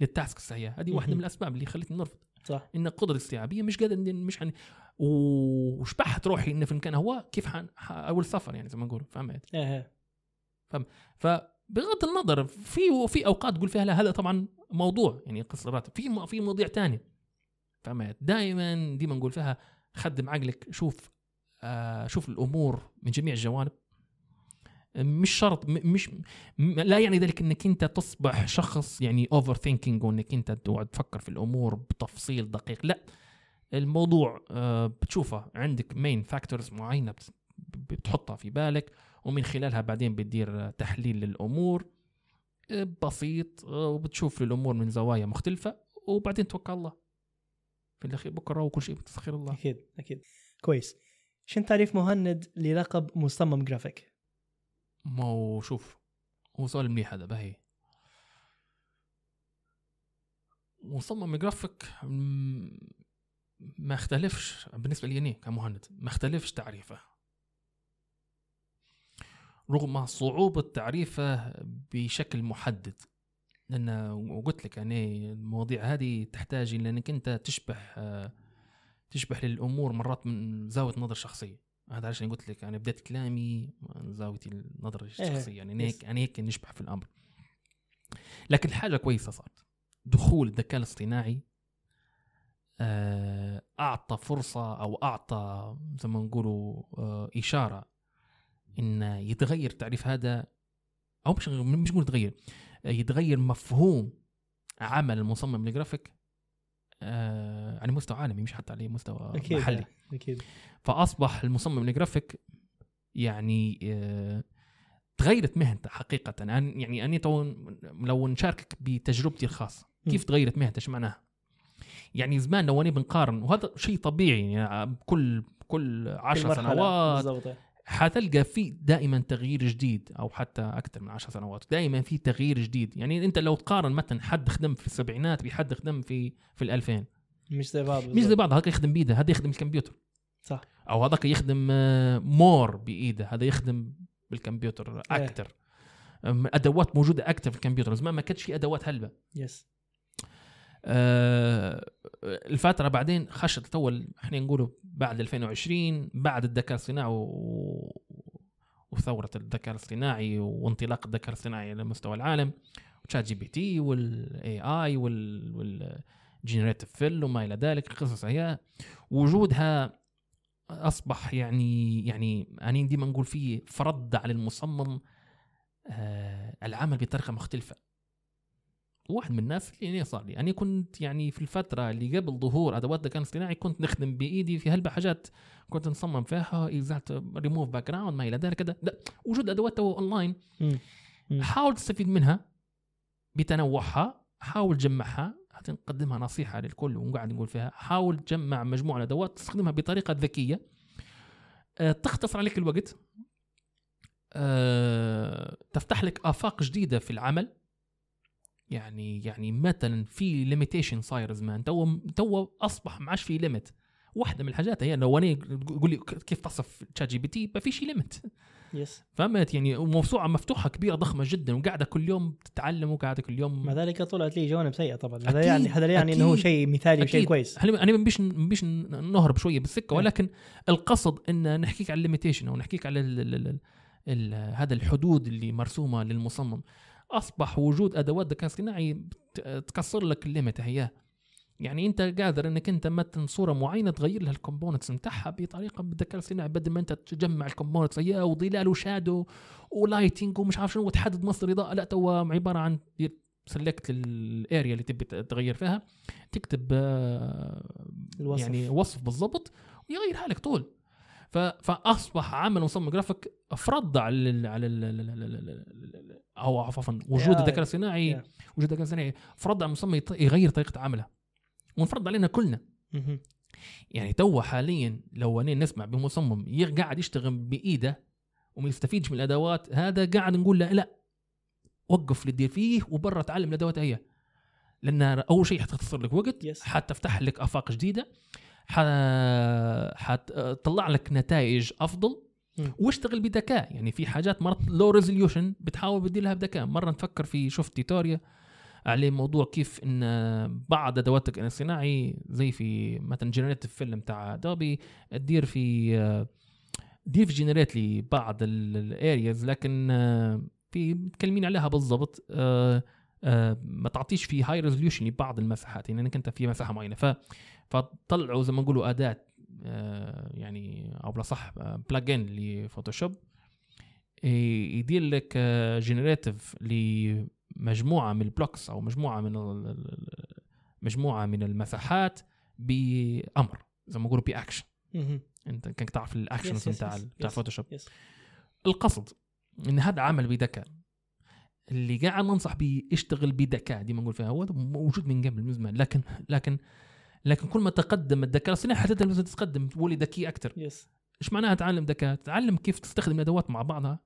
للتاسكس هي هذه واحده من الاسباب اللي خلتني نرفض صح ان القدره الاستيعابيه مش قادر مش حن... وشبحت روحي ان في مكان هو كيف حن... اول سفر يعني زي ما نقول فهمت؟ ايه, إيه. فاهم فبغض النظر في في اوقات تقول فيها لا هذا طبعا موضوع يعني قصه الراتب في في مواضيع ثانيه فهمت؟ دائما ديما نقول فيها خدم عقلك شوف آه شوف الامور من جميع الجوانب مش شرط مش لا يعني ذلك انك انت تصبح شخص يعني اوفر ثينكينج وانك انت تقعد تفكر في الامور بتفصيل دقيق لا الموضوع آه، بتشوفه عندك مين فاكتورز معينه بتحطها في بالك ومن خلالها بعدين بتدير تحليل للامور آه، بسيط آه، وبتشوف الامور من زوايا مختلفه وبعدين توكل الله في الاخير بكره وكل شيء بتسخير الله اكيد اكيد كويس شن تعريف مهند للقب مصمم جرافيك ما هو شوف هو سؤال منيح هذا باهي مصمم جرافيك ما اختلفش بالنسبه لي كمهند ما اختلفش تعريفه رغم صعوبة تعريفه بشكل محدد لأن وقلت لك يعني المواضيع هذه تحتاج إلى أنك أنت تشبه تشبه للأمور مرات من زاوية نظر شخصية هذا عشان قلت لك انا بديت كلامي من زاويه النظر إيه، الشخصيه إيه. يعني هيك انا يعني هيك نشبح في الامر لكن حاجه كويسه صارت دخول الذكاء الاصطناعي آه، اعطى فرصه او اعطى زي ما نقولوا آه، اشاره ان يتغير التعريف هذا او مش مش يتغير آه، يتغير مفهوم عمل المصمم الجرافيك آه، على يعني مستوى عالمي مش حتى على مستوى أكيد محلي اكيد فاصبح المصمم الجرافيك يعني آه تغيرت مهنته حقيقه أنا يعني اني تو لو نشاركك بتجربتي الخاصه كيف تغيرت مهنته ايش معناها يعني زمان لو انا بنقارن وهذا شيء طبيعي يعني كل كل 10 سنوات حتلقى في دائما تغيير جديد او حتى اكثر من 10 سنوات دائما في تغيير جديد يعني انت لو تقارن مثلا حد خدم في السبعينات بحد خدم في في ال2000 مش زي بعض مش زي بعض هذاك يخدم بايده هذا يخدم الكمبيوتر صح او هذاك يخدم آه، مور بايده هذا يخدم بالكمبيوتر إيه. اكثر ادوات موجوده اكثر في الكمبيوتر زمان ما كانش في ادوات هلبه يس آه الفتره بعدين خشت تول احنا نقوله بعد 2020 بعد الذكاء الصناعي و... وثوره الذكاء الصناعي وانطلاق الذكاء الصناعي على مستوى العالم وتشات جي بي تي والاي اي والجنريتيف فيل وما الى ذلك قصص هي وجودها اصبح يعني يعني اني ديما نقول فيه فرض على المصمم آه العمل بطريقه مختلفه واحد من الناس اللي صار لي انا كنت يعني في الفتره اللي قبل ظهور ادوات الذكاء الاصطناعي كنت نخدم بايدي في هلبة حاجات كنت نصمم فيها ازالت ريموف باك جراوند ما الى ذلك كذا لا وجود ادوات تو اونلاين حاول تستفيد منها بتنوعها حاول تجمعها حتى نقدمها نصيحه للكل ونقعد نقول فيها حاول تجمع مجموعه ادوات تستخدمها بطريقه ذكيه آه، تختصر عليك الوقت آه، تفتح لك افاق جديده في العمل يعني يعني مثلا في ليميتيشن صاير زمان تو تو اصبح ما عادش في ليميت واحده من الحاجات هي لو انا تقول لي كيف تصف تشات جي بي تي ما فيش ليميت يس فهمت يعني موسوعه مفتوحه كبيره ضخمه جدا وقاعده كل يوم تتعلم وقاعده كل يوم مع ذلك طلعت لي جوانب سيئه طبعا هذا يعني هذا يعني انه شيء مثالي وشيء كويس انا ما بيش بيش نهرب شويه بالسكه إيه. ولكن القصد ان نحكيك على الليميتيشن او نحكيك على الـ الـ الـ الـ هذا الحدود اللي مرسومه للمصمم اصبح وجود ادوات ذكاء اصطناعي تكسر لك الليمت هي يعني انت قادر انك انت متن صوره معينه تغير لها الكومبوننتس نتاعها بطريقه بالذكاء الاصطناعي بدل ما انت تجمع الكومبوننتس هي وظلال وشادو ولايتنج ومش عارف شنو وتحدد مصدر اضاءه لا تو عباره عن سلكت الاريا اللي تبي تغير فيها تكتب آه، الوصف. يعني وصف بالضبط ويغيرها لك طول فاصبح عمل مصمم جرافيك فرض على الـ على الـ او عفوا وجود الذكاء الصناعي وجود الذكاء الصناعي فرض على المصمم يغير طريقه عمله ونفرض علينا كلنا يعني تو حاليا لو انا نسمع بمصمم قاعد يشتغل بايده وما يستفيدش من الادوات هذا قاعد نقول له لا وقف اللي تدير فيه وبرا تعلم الادوات هي لان اول شيء حتختصر لك وقت حتفتح لك افاق جديده حتطلع لك نتائج افضل واشتغل بذكاء يعني في حاجات مرات لو ريزوليوشن بتحاول بديلها بذكاء مره نفكر في شفت تيتوريا عليه موضوع كيف ان بعض ادوات الذكاء الصناعي زي في مثلا جنريتيف فيلم تاع ادوبي تدير في ديف في جنريت لي بعض الارياز لكن في متكلمين عليها بالضبط آه، آه، ما تعطيش في هاي ريزوليوشن لبعض المساحات يعني انك انت في مساحه معينه ف فطلعوا زي ما نقولوا اداه آه، يعني او بالاصح بلاجين آه، لفوتوشوب يدير لك جنريتيف آه، لمجموعه من البلوكس او مجموعه من مجموعه من المساحات بامر زي ما نقولوا باكشن انت كانك تعرف الاكشن بتاع بتاع فوتوشوب القصد ان هذا عمل بذكاء اللي قاعد ننصح به اشتغل بذكاء ديما نقول فيها هو موجود من قبل من زمان لكن لكن لكن كل ما تقدم الذكاء الصناعي حتى تتقدم تولي ذكي اكثر يس ايش معناها تعلم ذكاء تعلم كيف تستخدم الادوات مع بعضها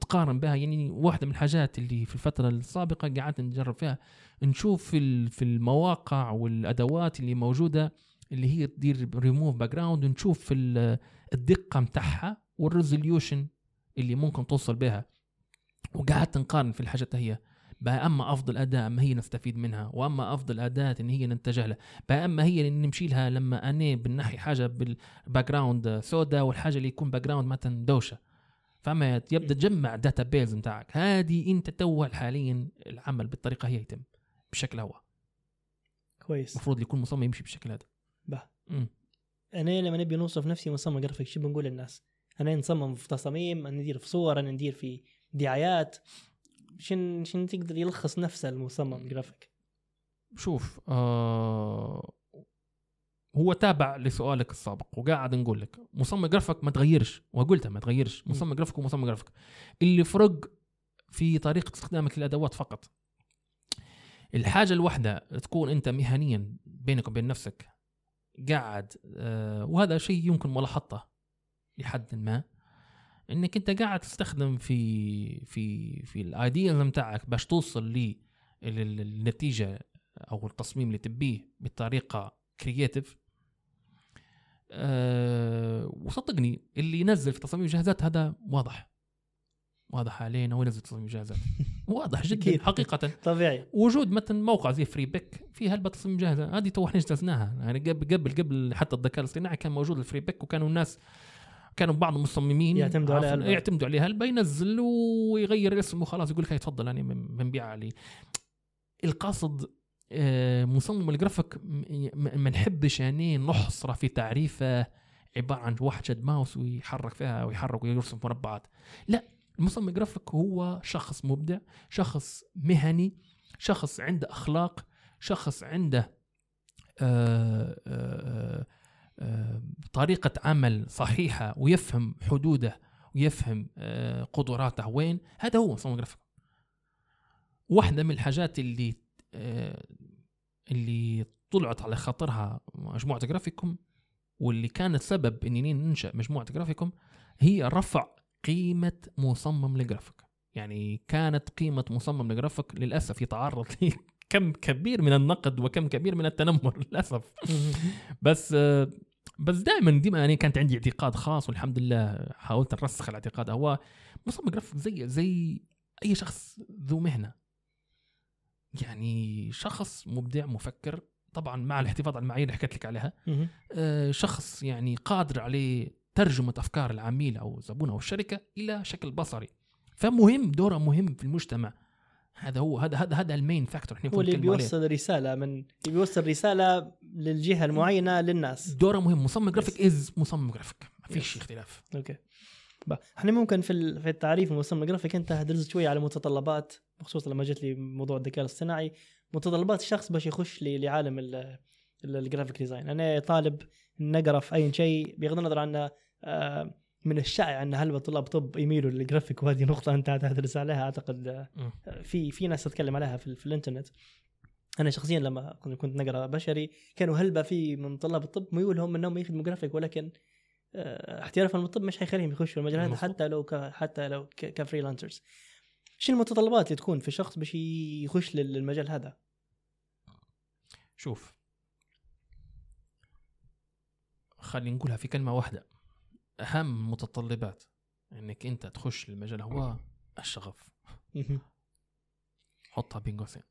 تقارن بها يعني واحده من الحاجات اللي في الفتره السابقه قعدت نجرب فيها نشوف في في المواقع والادوات اللي موجوده اللي هي تدير ريموف باك جراوند نشوف في الدقه متاعها والريزوليوشن اللي ممكن توصل بها وقعدت نقارن في الحاجات هي بها أما أفضل أداة أما هي نستفيد منها وأما أفضل أداة إن هي نتجه لها بها أما هي نمشي لها لما أنا بنحي حاجة بالباك جراوند سودا والحاجة اللي يكون باك جراوند مثلا دوشة فما يبدا تجمع داتا بيز نتاعك هذه انت تو حاليا العمل بالطريقه هي يتم بشكل هو كويس المفروض يكون مصمم يمشي بالشكل هذا به انا لما نبي نوصف نفسي مصمم جرافيك شو بنقول للناس انا نصمم في تصاميم انا ندير في صور انا ندير في دعايات شن شن تقدر يلخص نفسه المصمم جرافيك شوف آه هو تابع لسؤالك السابق وقاعد نقول لك مصمم جرافيك ما تغيرش وقلتها ما تغيرش مصمم جرافيك ومصمم جرافيك اللي فرق في طريقه استخدامك للادوات فقط الحاجه الواحده تكون انت مهنيا بينك وبين نفسك قاعد آه وهذا شيء يمكن ملاحظته لحد ما انك انت قاعد تستخدم في في في الايديالز بتاعك باش توصل للنتيجه او التصميم اللي تبيه بطريقه كرييتيف أه وصدقني اللي ينزل في تصاميم جاهزات هذا واضح واضح علينا وينزل ينزل تصميم جاهزات واضح جدا حقيقه طبيعي وجود مثلا موقع زي فري بيك فيه هلبة تصميم جاهزه هذه تو احنا اجتزناها يعني قبل قبل قبل حتى الذكاء الاصطناعي كان موجود الفري بيك وكانوا الناس كانوا بعض المصممين يعتمدوا عليها يعتمدوا عليها الب... ينزل ويغير اسمه خلاص يقول لك تفضل انا يعني بنبيع عليه القصد آه، مصمم الجرافيك ما نحبش يعني نحصره في تعريفه عباره عن واحد شد ماوس ويحرك فيها ويحرك ويرسم مربعات لا المصمم الجرافيك هو شخص مبدع شخص مهني شخص عنده اخلاق شخص عنده آآ آه، آآ آه، آه، طريقة عمل صحيحة ويفهم حدوده ويفهم آه، قدراته وين هذا هو مصمم جرافيك واحدة من الحاجات اللي آه، اللي طلعت على خاطرها مجموعة جرافيكوم واللي كانت سبب اني ننشا مجموعة جرافيكوم هي رفع قيمة مصمم الجرافيك يعني كانت قيمة مصمم الجرافيك للأسف يتعرض لكم كبير من النقد وكم كبير من التنمر للاسف بس بس دائما ديما انا يعني كانت عندي اعتقاد خاص والحمد لله حاولت ارسخ الاعتقاد هو مصمم جرافيك زي زي اي شخص ذو مهنه يعني شخص مبدع مفكر طبعا مع الاحتفاظ على المعايير اللي حكيت لك عليها آه شخص يعني قادر عليه ترجمه افكار العميل او زبون او الشركه الى شكل بصري فمهم دوره مهم في المجتمع هذا هو هذا هذا هذا المين فاكتور احنا هو اللي بيوصل عليه. رساله من بيوصل رساله للجهه المعينه للناس دوره مهم مصمم جرافيك از مصمم جرافيك ما فيش اختلاف اوكي احنا ممكن في في التعريف مصمم جرافيك انت درست شويه على متطلبات بخصوص لما جت لي موضوع الذكاء الاصطناعي متطلبات الشخص باش يخش لعالم الجرافيك ديزاين انا طالب نقرا في اي شيء بغض النظر عن آه، من الشائع ان هل طلاب طب يميلوا للجرافيك وهذه نقطه انت تدرس عليها اعتقد في في ناس تتكلم عليها في, في الانترنت انا شخصيا لما كنت نقرا بشري كانوا هلبة في من طلاب الطب ميولهم انهم يخدموا جرافيك ولكن آه، احترافهم للطب مش حيخليهم يخشوا المجال هذا حتى لو ك حتى لو كفريلانسرز شو المتطلبات اللي تكون في شخص باش يخش للمجال هذا شوف خلينا نقولها في كلمه واحده اهم متطلبات انك انت تخش المجال هو الشغف حطها بين قوسين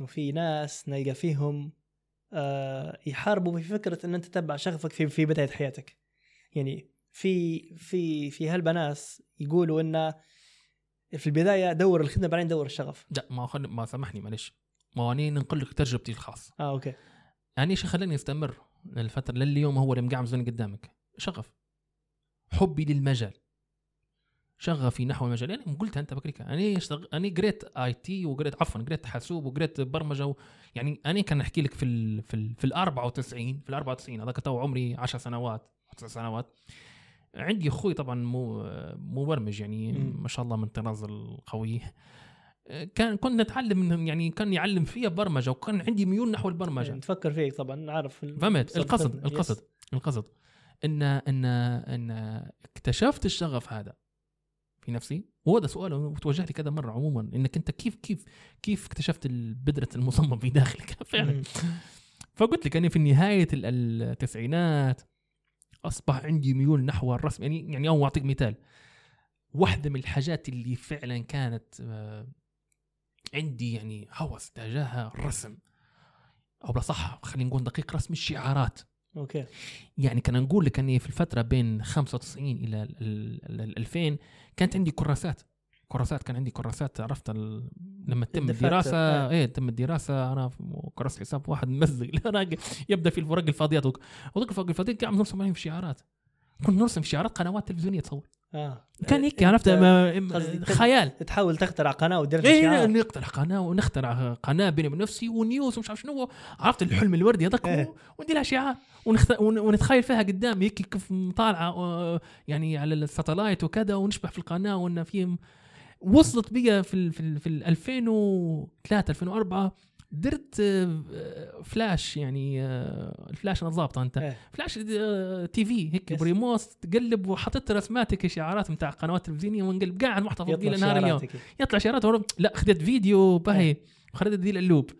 وفي ناس نلقى فيهم آه يحاربوا فكرة ان انت تتبع شغفك في في بدايه حياتك يعني في في في هالبناس يقولوا ان في البدايه دور الخدمه بعدين دور الشغف لا ما خل... ما سامحني معلش ما اني ننقل لك تجربتي الخاصه اه اوكي يعني شيء خلاني استمر للفتره لليوم هو اللي مقعمز قدامك شغف حبي للمجال شغفي نحو المجال يعني قلت انت بكريك انا يشتغل انا قريت اي تي وقريت عفوا قريت حاسوب وقريت برمجه و... يعني انا كان نحكي لك في ال في ال في ال 94 في ال 94 هذاك تو عمري 10 سنوات 9 سنوات عندي اخوي طبعا مو مبرمج يعني ما شاء الله من الطراز القوي كان كنت نتعلم منهم يعني كان يعلم فيا برمجه وكان عندي ميول نحو البرمجه تفكر فيك طبعا عارف فهمت القصد القصد القصد ان ان ان اكتشفت الشغف هذا في نفسي وهذا سؤال وتوجه لي كذا مره عموما انك انت كيف كيف كيف اكتشفت بذره المصمم في داخلك فعلا فقلت لك اني في نهايه التسعينات اصبح عندي ميول نحو الرسم يعني يعني او اعطيك مثال واحده من الحاجات اللي فعلا كانت آه، عندي يعني هوس تجاهها الرسم او بالاصح خلينا نقول دقيق رسم الشعارات اوكي يعني كان نقول لك اني في الفتره بين 95 الى 2000 كانت عندي كراسات كراسات كان عندي كراسات عرفت ال... لما تم الدراسه آه. ايه تم الدراسه انا كراس حساب واحد ممزق يبدا في الفراق الفاضيات وذوك الفراق الفاضيات قاعد نرسم عليهم شعارات كنت نرسم شعارات قنوات تلفزيونيه تصور اه كان هيك عرفت خيال تحاول تخترع قناه ودير ايه نخترع قناه ونخترع قناه بيني بنفسي ونيوز ومش عارف شنو عرفت الحلم الوردي هذاك إيه. وندير لها شعار ونتخيل فيها قدام هيك كيف مطالعه آه، يعني على الساتلايت وكذا ونشبح في القناه وان في وصلت بيا في الـ في, الـ في 2003 2004 درت آه، فلاش يعني آه، الفلاش انا ضابطه انت إيه. فلاش آه، تي في هيك يس. بريموت تقلب وحطيت رسماتك اشعارات نتاع قنوات تلفزيونيه ونقلب قاعد محتفظ بيه لنهار اليوم يطلع شعارات لا خذيت فيديو باهي إيه. وخليت دي اللوب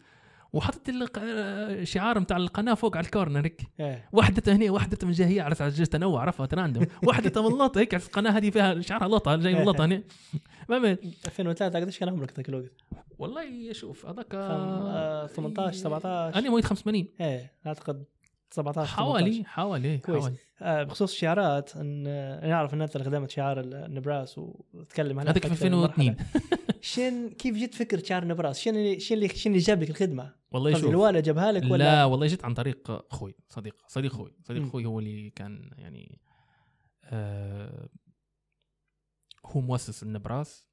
وحطت الشعار نتاع القناه فوق على الكورنر هيك إيه. وحده هنا وحده من جايه عرفت على تنوع عرفها تراندوم وحده من لطه هيك على القناه هذه فيها شعارها لطه جاي من لطه هنا 2003 قداش كان عمرك ذاك الوقت؟ والله شوف هذاك 18 17 آه، انا مواليد 85 ايه اعتقد 17 حوالي حوالي كويس حوالي. آه بخصوص الشعارات ان نعرف ان انت اللي خدمت شعار النبراس وتكلم وتتكلم هذاك في 2002 شن كيف جت فكره شعار النبراس؟ شن اللي شن اللي شن اللي جاب لك الخدمه؟ والله شوف الوالد جابها لك ولا لا والله جت عن طريق اخوي صديق صديق اخوي صديق اخوي هو اللي كان يعني آه هو مؤسس النبراس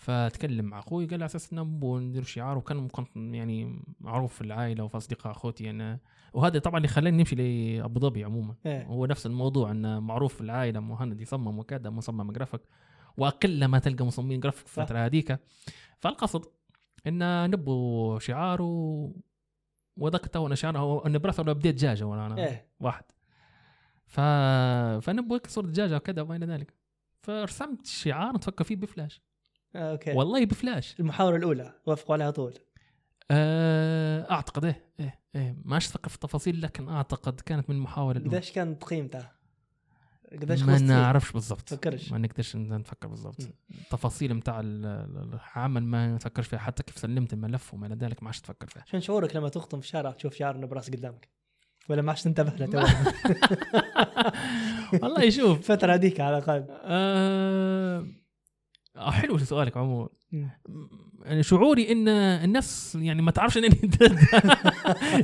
فتكلم مع اخوي قال على اساس انه ندير شعار وكان يعني معروف في العائله وفي اصدقاء اخوتي انا وهذا طبعا اللي خلاني نمشي لابو ظبي عموما إيه. هو نفس الموضوع انه معروف في العائله مهند يصمم وكذا مصمم جرافيك واقل ما تلقى مصممين جرافيك في الفتره هذيك فالقصد ان نبو شعار وذاك تو انا شعار انه بديت دجاجه ولا انا إيه. واحد ف فنبوا صوره دجاجه وكذا وما الى ذلك فرسمت شعار نتفكر فيه بفلاش آه، اوكي والله بفلاش المحاوله الاولى وافقوا عليها طول آه اعتقد ايه ايه ايه ما اشتق في التفاصيل لكن اعتقد كانت من المحاوله الاولى قديش كانت قيمتها؟ قديش ما نعرفش بالضبط ما نقدرش نفكر بالضبط التفاصيل نتاع العمل ما نفكرش فيها حتى كيف سلمت الملف وما الى ذلك ما عادش تفكر فيها شنو شعورك لما تخطم في الشارع تشوف شعار براس قدامك ولا ما عادش تنتبه له والله يشوف الفتره هذيك على الاقل آه آه، حلو سؤالك عموما يعني شعوري ان الناس يعني ما تعرفش انني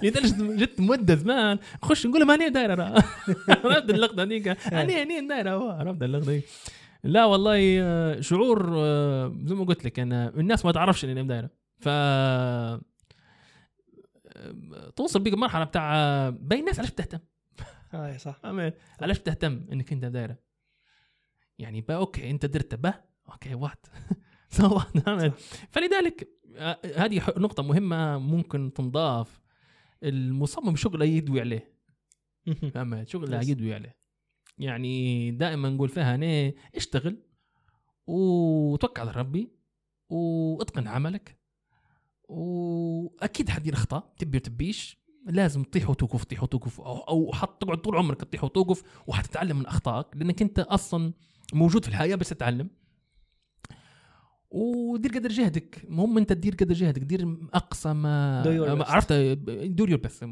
لدرجه جت مده زمان نخش نقول لهم انا إيه داير انا عرفت اللقطه هذيك آه. انا انا إيه- إيه داير عرفت اللقطه هذيك لا والله آه، شعور زي ما قلت لك انا الناس ما تعرفش اني دايره ف توصل بيك المرحله بتاع بين الناس علاش بتهتم اي صح علاش بتهتم انك انت دايره يعني با اوكي انت درت به اوكي وات فلذلك آه، هذه نقطه مهمه ممكن تنضاف المصمم شغله يدوي عليه فهمت شغله يدوي عليه يعني دائما نقول فيها انا اشتغل وتوكل على ربي واتقن عملك واكيد حدير اخطاء تبي وتبيش لازم تطيح وتوقف تطيح وتوقف او, أو حتقعد طول عمرك تطيح وتوقف وحتتعلم من اخطائك لانك انت اصلا موجود في الحياه بس تتعلم ودير قدر جهدك المهم انت تدير قدر جهدك دير اقصى ما عرفت دور يور بيست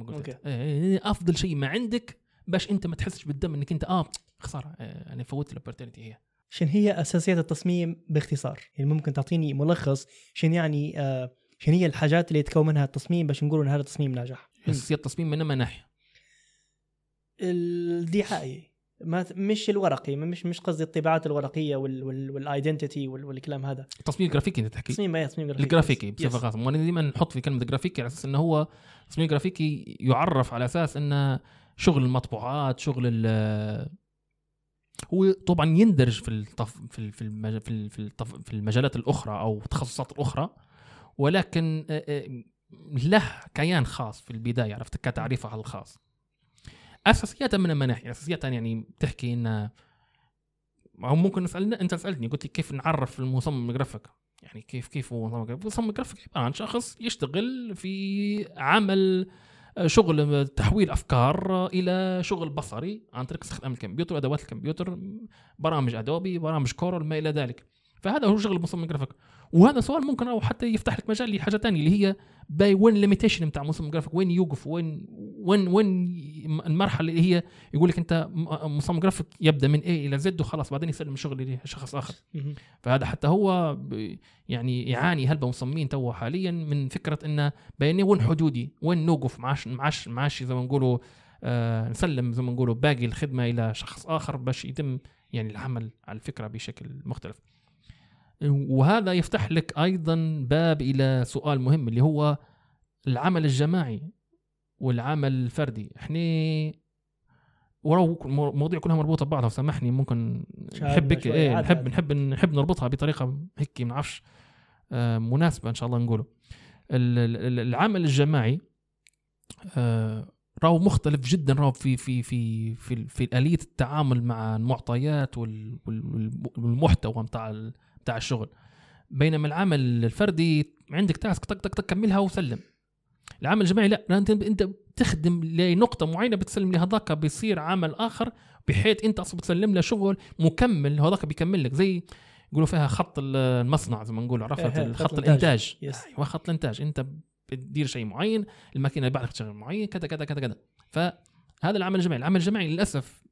افضل شيء ما عندك باش انت ما تحسش بالدم انك انت اه خساره انا إيه، يعني فوتت الاوبورتونيتي هي شن هي اساسيات التصميم باختصار يعني ممكن تعطيني ملخص شن يعني آه شن هي الحاجات اللي يتكون منها التصميم باش نقول ان هذا التصميم ناجح اساسيات التصميم من ما ناحيه الدعائي ما مش الورقي مش مش قصدي الطباعات الورقيه والايدنتيتي والكلام هذا التصميم الجرافيكي انت تحكي تصميم اي تصميم جرافيكي الجرافيكي بصفه خاصه وانا دائما نحط في كلمه جرافيكي على اساس انه هو تصميم جرافيكي يعرف على اساس انه شغل المطبوعات شغل ال هو طبعا يندرج في الطف في في في الطف في المجالات الاخرى او التخصصات الاخرى ولكن آه، آه، له كيان خاص في البدايه عرفت كتعريفه الخاص اساسيات من المناحي اساسيات يعني بتحكي ان او ممكن نسال انت سالتني قلت لي كيف نعرف المصمم جرافيك يعني كيف كيف هو مصمم جرافيك مصمم جرافيك عباره عن شخص يشتغل في عمل آه، شغل تحويل افكار الى شغل بصري عن طريق استخدام الكمبيوتر وادوات الكمبيوتر برامج ادوبي برامج كورل ما الى ذلك فهذا هو شغل مصمم جرافيك وهذا سؤال ممكن او حتى يفتح لك مجال لحاجه ثانيه اللي هي باي وين ليميتيشن نتاع مصمم جرافيك وين يوقف وين وين وين المرحله اللي هي يقول لك انت مصمم جرافيك يبدا من اي الى زد وخلاص بعدين يسلم الشغل لشخص اخر فهذا حتى هو يعني يعاني هلبا مصممين تو حاليا من فكره انه بيني وين حدودي وين نوقف معاش معاش معاش زي ما نقولوا آه نسلم زي ما نقولوا باقي الخدمه الى شخص اخر باش يتم يعني العمل على الفكره بشكل مختلف وهذا يفتح لك ايضا باب الى سؤال مهم اللي هو العمل الجماعي والعمل الفردي احنا ولو مواضيع كلها مربوطه ببعضها سامحني ممكن نحبك ايه نحب يعني. نحب نحب نربطها بطريقه هيك ما نعرفش آه، مناسبه ان شاء الله نقوله العمل الجماعي آه، راهو مختلف جدا راهو في في في في في التعامل مع المعطيات والمحتوى نتاع تاع الشغل بينما العمل الفردي عندك تاسك طق طق طق كملها وسلم العمل الجماعي لا انت انت تخدم لنقطة معينة بتسلم لهذاك هذاك بيصير عمل آخر بحيث أنت أصلا بتسلم له شغل مكمل هذاك بيكمل لك زي يقولوا فيها خط المصنع زي ما نقول عرفت إيه، إيه، خط الإنتاج أيوة خط الإنتاج أنت بتدير شيء معين الماكينة اللي بعدك تشغل معين كذا كذا كذا كذا فهذا العمل الجماعي العمل الجماعي للأسف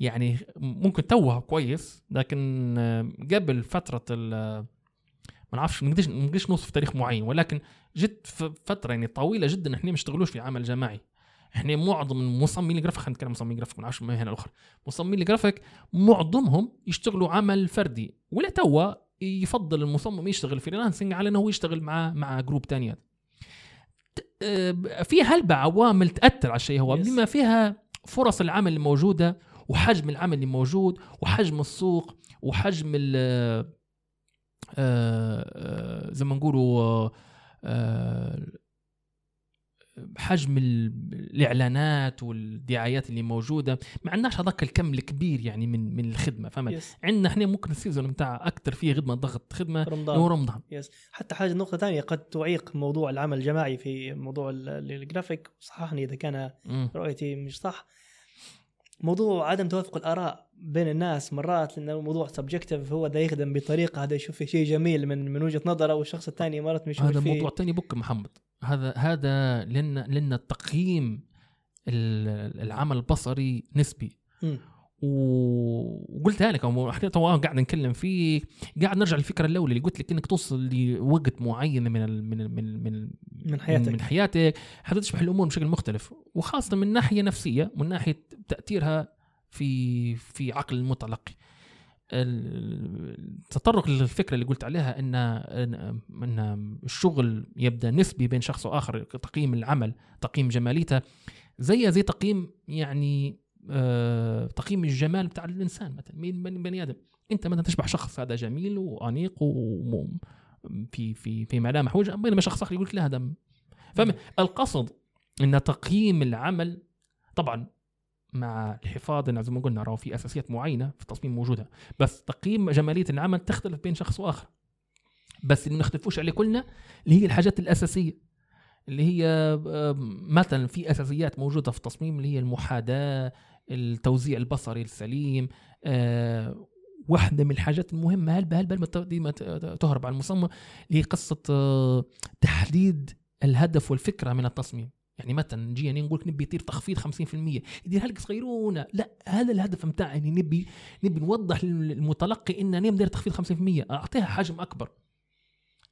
يعني ممكن توها كويس لكن آه، قبل فتره آه، ما نعرفش ما نقدرش نوصف تاريخ معين ولكن جت فتره يعني طويله جدا احنا ما نشتغلوش في عمل جماعي احنا معظم المصممين الجرافيك خلينا نتكلم مصممين الجرافيك ما نعرفش المهنه الاخرى مصممين الجرافيك معظمهم يشتغلوا عمل فردي ولا توا يفضل المصمم يشتغل فريلانسنج على انه يشتغل مع مع جروب ثانيات في هلبة عوامل تاثر على الشيء هو بما فيها فرص العمل الموجوده وحجم العمل اللي موجود وحجم السوق وحجم ال آه، آه، زي ما نقولوا آه، حجم الاعلانات والدعايات اللي موجوده ما عندناش هذاك الكم الكبير يعني من من الخدمه فما yes. عندنا احنا ممكن السيزون نتاع اكثر فيه خدمه ضغط خدمه رمضان ورمضان يس yes. حتى حاجه نقطه ثانيه قد تعيق موضوع العمل الجماعي في موضوع الجرافيك صححني اذا كان رؤيتي مش صح موضوع عدم توافق الاراء بين الناس مرات لان الموضوع سبجكتيف هو ده يخدم بطريقه هذا يشوف فيه شيء جميل من من وجهه نظره والشخص الثاني مرات مش يشوف هذا موضوع ثاني بك محمد هذا هذا لان لان التقييم العمل البصري نسبي م. وقلتها لك احنا تو قاعد نتكلم فيه قاعد نرجع للفكره الاولى اللي قلت لك انك توصل لوقت معين من الـ من الـ من الـ من, من حياتك من حياتك حتشبح الامور بشكل مختلف وخاصه من ناحيه نفسيه من ناحيه تاثيرها في في عقل المتلقي التطرق للفكره اللي قلت عليها ان ان الشغل يبدا نسبي بين شخص واخر تقييم العمل تقييم جماليته زي زي تقييم يعني آه، تقييم الجمال بتاع الانسان مثلا من بني ادم انت مثلا تشبه شخص هذا جميل وانيق و في في في ملامح وجه بينما شخص اخر يقول لك لا هذا فالقصد ان تقييم العمل طبعا مع الحفاظ زي ما قلنا راهو في اساسيات معينه في التصميم موجوده بس تقييم جماليه العمل تختلف بين شخص واخر بس اللي ما نختلفوش عليه كلنا اللي هي الحاجات الاساسيه اللي هي آه، مثلا في اساسيات موجوده في التصميم اللي هي المحاذاه التوزيع البصري السليم آه، واحدة من الحاجات المهمة هل بهل ما تهرب على المصمم اللي قصة آه، تحديد الهدف والفكرة من التصميم يعني مثلا نجي يعني نقول نبي يطير تخفيض 50% يدير لك صغيرونه لا هذا الهدف نتاعي يعني نبي نبي نوضح للمتلقي ان انا ندير تخفيض 50% اعطيها حجم اكبر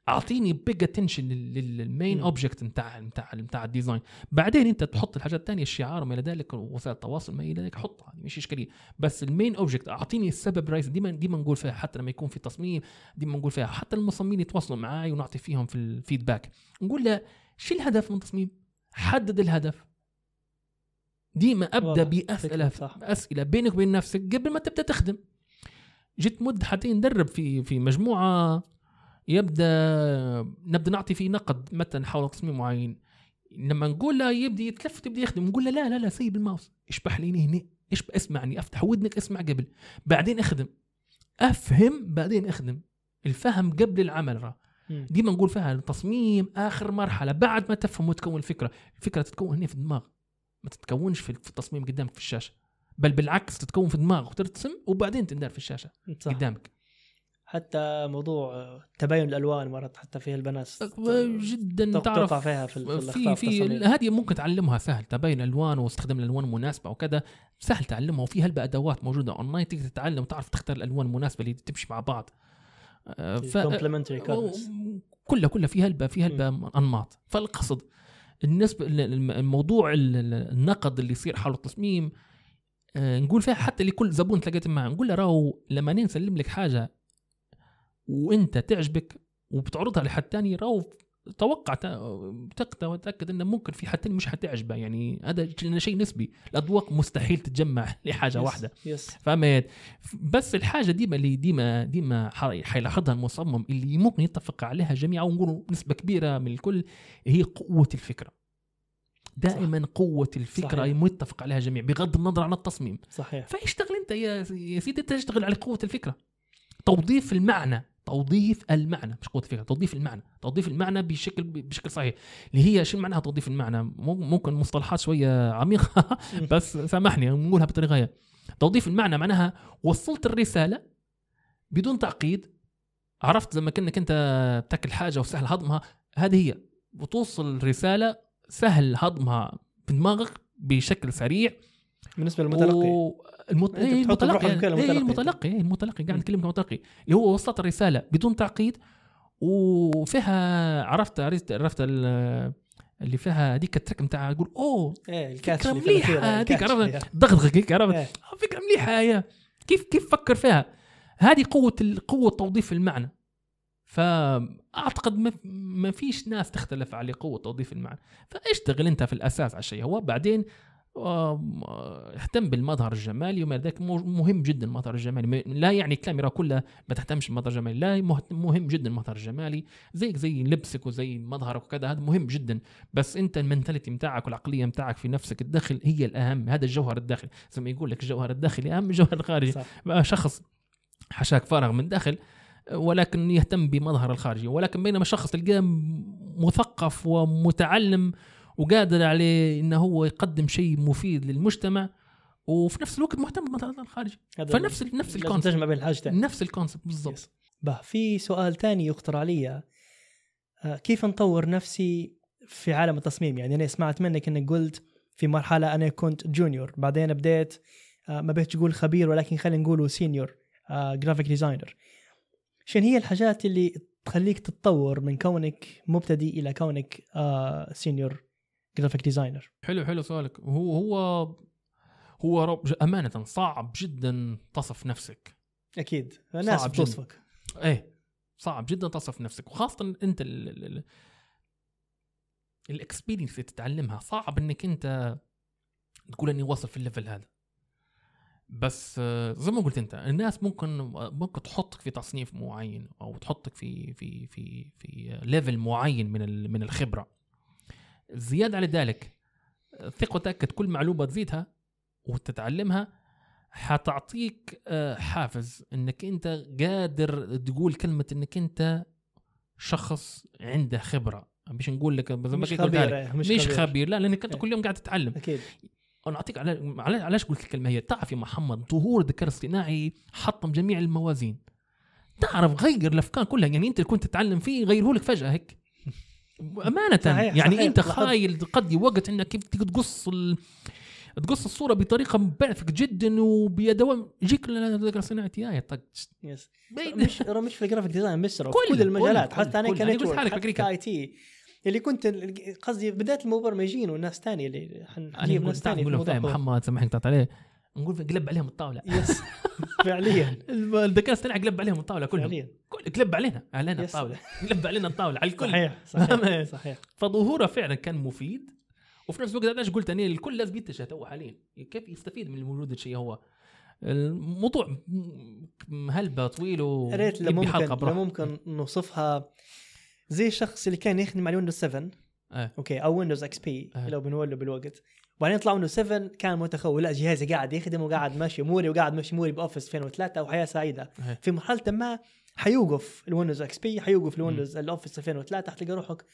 اعطيني بيج اتنشن للمين اوبجكت نتاع نتاع نتاع الديزاين بعدين انت تحط الحاجات الثانيه الشعار وما الى ذلك وسائل التواصل ما الى ذلك حطها يعني مش اشكاليه بس المين اوبجكت اعطيني السبب رئيس ديما ديما نقول فيها حتى لما يكون في تصميم ديما نقول فيها حتى المصممين يتواصلوا معي ونعطي فيهم في الفيدباك نقول له شو الهدف من التصميم حدد الهدف ديما ابدا باسئله اسئله بينك وبين نفسك قبل ما تبدا تخدم جيت مد حتى ندرب في في مجموعه يبدا نبدا نعطي فيه نقد مثلا حول تصميم معين لما نقول له يبدا يتلفت يبدا يخدم نقول له لا لا لا سيب الماوس اشبح لي هنا ايش اسمعني افتح ودنك اسمع قبل بعدين اخدم افهم بعدين اخدم الفهم قبل العمل راه ديما نقول فيها التصميم اخر مرحله بعد ما تفهم وتكون الفكره الفكره تتكون هنا في الدماغ ما تتكونش في التصميم قدامك في الشاشه بل بالعكس تتكون في الدماغ وترسم وبعدين تندار في الشاشه صح. قدامك حتى موضوع آه، تباين الالوان مرات حتى فيها البنات جدا تعرف فيها في في, في هذه ممكن تعلمها سهل تباين الالوان واستخدام الالوان المناسبه وكذا سهل تعلمها وفي هلبة ادوات موجوده اونلاين تقدر تتعلم وتعرف تختار الالوان المناسبه اللي تمشي مع بعض آه، ف... آه، كلها كلها في هلبة في هلبة انماط فالقصد النسبة الموضوع النقد اللي يصير حول التصميم نقول فيها حتى لكل زبون تلاقيت معه نقول له راهو لما نسلم لك حاجه وانت تعجبك وبتعرضها لحد ثاني راهو توقع تاكد وتاكد انه ممكن في حد ثاني مش حتعجبه يعني هذا شيء نسبي الاذواق مستحيل تتجمع لحاجه يس واحده يس فهمت بس الحاجه ديما اللي ديما ديما حيلاحظها المصمم اللي ممكن يتفق عليها جميع او نقول نسبه كبيره من الكل هي قوه الفكره دائما صح. قوه الفكره صحيح. متفق عليها جميع بغض النظر عن التصميم صحيح فاشتغل انت يا سيدي تشتغل على قوه الفكره توظيف المعنى توظيف المعنى مش قوه الفكره توظيف المعنى توظيف المعنى بشكل بشكل صحيح اللي هي شو معناها توظيف المعنى ممكن مصطلحات شويه عميقه بس سامحني نقولها بطريقه هي توظيف المعنى معناها وصلت الرساله بدون تعقيد عرفت لما كانك انت بتاكل حاجه وسهل هضمها هذه هي وتوصل الرساله سهل هضمها في دماغك بشكل سريع بالنسبه للمتلقي و... إيه،, إيه المتلقي إيه المتلقي إيه المتلقي, إيه المتلقي قاعد نتكلم كمتلقي اللي هو وصلت الرساله بدون تعقيد وفيها عرفت عرفت, عرفت اللي فيها هذيك الترك نتاع يقول اوه إيه, إيه،, إيه. آه، فكره مليحه هذيك عرفت دغدغك هيك عرفت فكره مليحه هي كيف كيف فكر فيها هذه قوه قوه توظيف المعنى فاعتقد ما فيش ناس تختلف على قوه توظيف المعنى فاشتغل انت في الاساس على الشيء هو بعدين اهتم بالمظهر الجمالي وما ذاك مهم جدا المظهر الجمالي لا يعني الكاميرا كلها ما تهتمش بالمظهر الجمالي لا مهم جدا المظهر الجمالي زيك زي لبسك وزي مظهرك وكذا هذا مهم جدا بس انت المنتاليتي نتاعك والعقليه نتاعك في نفسك الداخل هي الاهم هذا الجوهر الداخلي زي ما يقول لك الجوهر الداخلي اهم من الجوهر الخارجي شخص حشاك فارغ من داخل ولكن يهتم بمظهر الخارجي ولكن بينما شخص تلقاه مثقف ومتعلم وقادر عليه انه هو يقدم شيء مفيد للمجتمع وفي نفس الوقت مهتم بمثلا الخارجيه فنفس ال نفس الكونسبت تجمع بين الحاجتين نفس الكونسبت بالضبط yes. في سؤال ثاني يخطر علي آه، كيف نطور نفسي في عالم التصميم يعني انا سمعت منك انك قلت في مرحله انا كنت جونيور بعدين بديت آه، ما بيت تقول خبير ولكن خلينا نقوله سينيور جرافيك ديزاينر شنو هي الحاجات اللي تخليك تتطور من كونك مبتدئ الى كونك سينيور آه، جرافيك ديزاينر حلو حلو سؤالك هو هو هو رب امانه صعب جدا تصف نفسك اكيد الناس بتوصفك ايه صعب جدا تصف نفسك وخاصه انت الاكسبيرينس اللي تتعلمها صعب انك انت تقول اني واصل في الليفل هذا بس زي ما قلت انت الناس ممكن ممكن تحطك في تصنيف معين او تحطك في في في في ليفل معين من من الخبره زيادة على ذلك ثق وتأكد كل معلومة تزيدها وتتعلمها حتعطيك آه، حافز انك انت قادر تقول كلمة انك انت شخص عنده خبرة مش نقول لك مش خبير مش, مش خبير. لا لانك انت إيه. كل يوم قاعد تتعلم اكيد انا اعطيك على علاش قلت الكلمه هي تعرف يا محمد ظهور الذكاء الاصطناعي حطم جميع الموازين تعرف غير الافكار كلها يعني انت كنت تتعلم فيه غيره لك فجاه هيك امانه يعني صحيح انت خايل قد وقت انك كيف تقص ال... تقص الصوره بطريقه بعفك جدا وبيدوام يجيك ذكر صناعه يا طق يس مش مش في الجرافيك ديزاين بس كل, كل المجالات حتى انا كان حالك في اي تي اللي كنت قصدي بدايه المبرمجين والناس ثانيه اللي حنجيب ناس ثانيه محمد سامحني قطعت عليه نقول قلب عليهم الطاوله يس فعليا الذكاء الاصطناعي قلب عليهم الطاوله كلهم فعليا قلب علينا علينا الطاوله قلب علينا الطاوله على الكل صحيح صحيح, صحيح. فظهوره فعلا كان مفيد وفي نفس الوقت علاش قلت اني الكل لازم يتجه تو حاليا كيف يستفيد من الموجود الشيء هو الموضوع هلبة طويل و ريت ممكن ممكن نوصفها زي الشخص اللي كان يخدم على ويندوز 7 أه. اوكي او ويندوز اكس بي أه. لو بنولو بالوقت وبعدين طلعوا انه 7 كان متخول لا جهازي قاعد يخدم وقاعد ماشي اموري وقاعد ماشي اموري باوفيس 2003 وحياه سعيده إيه. في مرحله ما حيوقف الويندوز اكس بي حيوقف الويندوز الاوفيس 2003 حتلقى روحك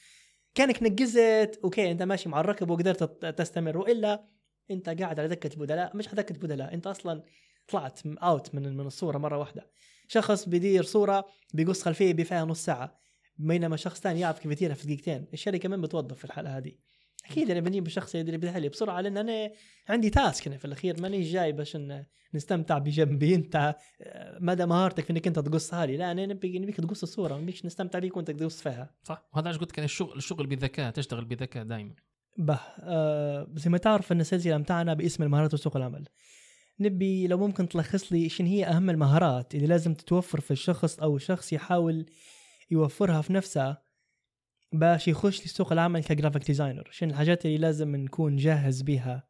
كانك نقزت اوكي انت ماشي مع الركب وقدرت تستمر والا انت قاعد على دكه البدلاء مش على دكه بدلاء انت اصلا طلعت اوت من من الصوره مره واحده شخص بيدير صوره بيقص خلفيه بفيها نص ساعه بينما شخص ثاني يعرف كيف يديرها في دقيقتين الشركه من بتوظف في الحاله هذه اكيد انا بجيب الشخص اللي بدها لي بسرعه لان انا عندي تاسك انا في الاخير ماني جاي باش نستمتع بجنبي انت آه، مدى مهارتك في انك انت تقصها لي لا انا نبي نبيك تقص الصوره ما نبيش نستمتع بيك وانت تقص فيها صح وهذا علاش قلت لك الشغل الشغل بذكاء تشتغل بذكاء دائما به آه زي ما تعرف ان السلسله متاعنا باسم المهارات وسوق العمل نبي لو ممكن تلخص لي شنو هي اهم المهارات اللي لازم تتوفر في الشخص او الشخص يحاول يوفرها في نفسه باش يخش لسوق العمل كجرافيك ديزاينر شنو الحاجات اللي لازم نكون جاهز بها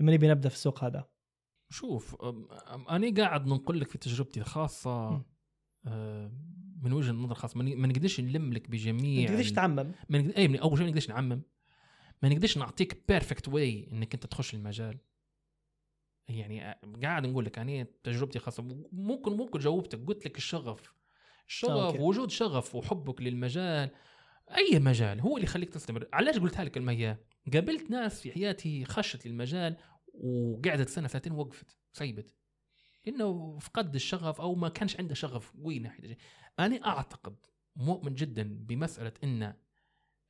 لما نبي نبدا في السوق هذا شوف انا قاعد ننقل لك في تجربتي الخاصه آه، من وجهه نظر خاصه ما نقدرش نلم لك بجميع ما نقدرش تعمم ما نقدر... اي اول شيء ما نقدرش نعمم ما نقدرش نعطيك بيرفكت واي انك انت تخش المجال يعني آه، قاعد نقول لك يعني تجربتي خاصه ممكن ممكن جاوبتك قلت لك الشغف الشغف أوكي. وجود شغف وحبك للمجال اي مجال هو اللي يخليك تستمر علاش قلتها لك المية قابلت ناس في حياتي خشت للمجال وقعدت سنه سنتين وقفت سيبت انه فقد الشغف او ما كانش عنده شغف قوي ناحيه انا اعتقد مؤمن جدا بمساله ان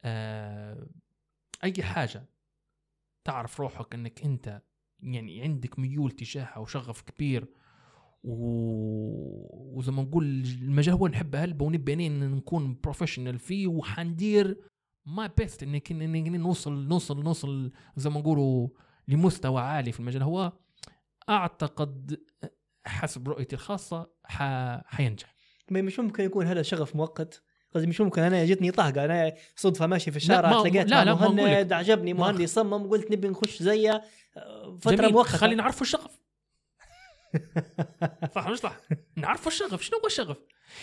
آه، اي حاجه تعرف روحك انك انت يعني عندك ميول تجاهها وشغف كبير و... وزي ما نقول المجال هو نحبها هلبة ونبي نكون بروفيشنال فيه وحندير ما بيست انك نوصل نوصل نوصل زي ما نقولوا لمستوى عالي في المجال هو اعتقد حسب رؤيتي الخاصه ح... حينجح مش ممكن يكون هذا شغف مؤقت قصدي مش ممكن انا جتني طاقه انا صدفه ماشي في الشارع لا تلاقيت لا لا مهند عجبني مهندس صمم قلت نبي نخش زيه فتره مؤقته خلينا نعرف الشغف صح مش صح نعرفوا الشغف شنو هو الشغف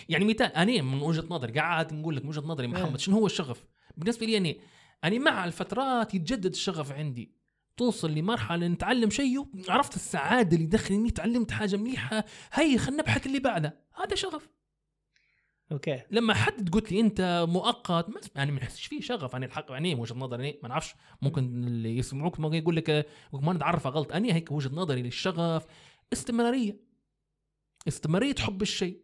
يعني مثال انا من وجهه نظري قاعد نقول لك من وجهه نظري محمد إيه. شنو هو الشغف بالنسبه لي انا انا مع الفترات يتجدد الشغف عندي توصل لمرحله نتعلم شيء عرفت السعاده اللي داخلني تعلمت حاجه مليحه هي خلينا نبحث اللي بعده هذا شغف اوكي لما حد قلت لي انت مؤقت ما يعني ما نحسش فيه شغف يعني الحق يعني وجهه نظري ما نعرفش ممكن اللي يسمعوك ممكن يقول لك ما نتعرف غلط انا هيك وجهه نظري للشغف استمراريه استمراريه حب الشيء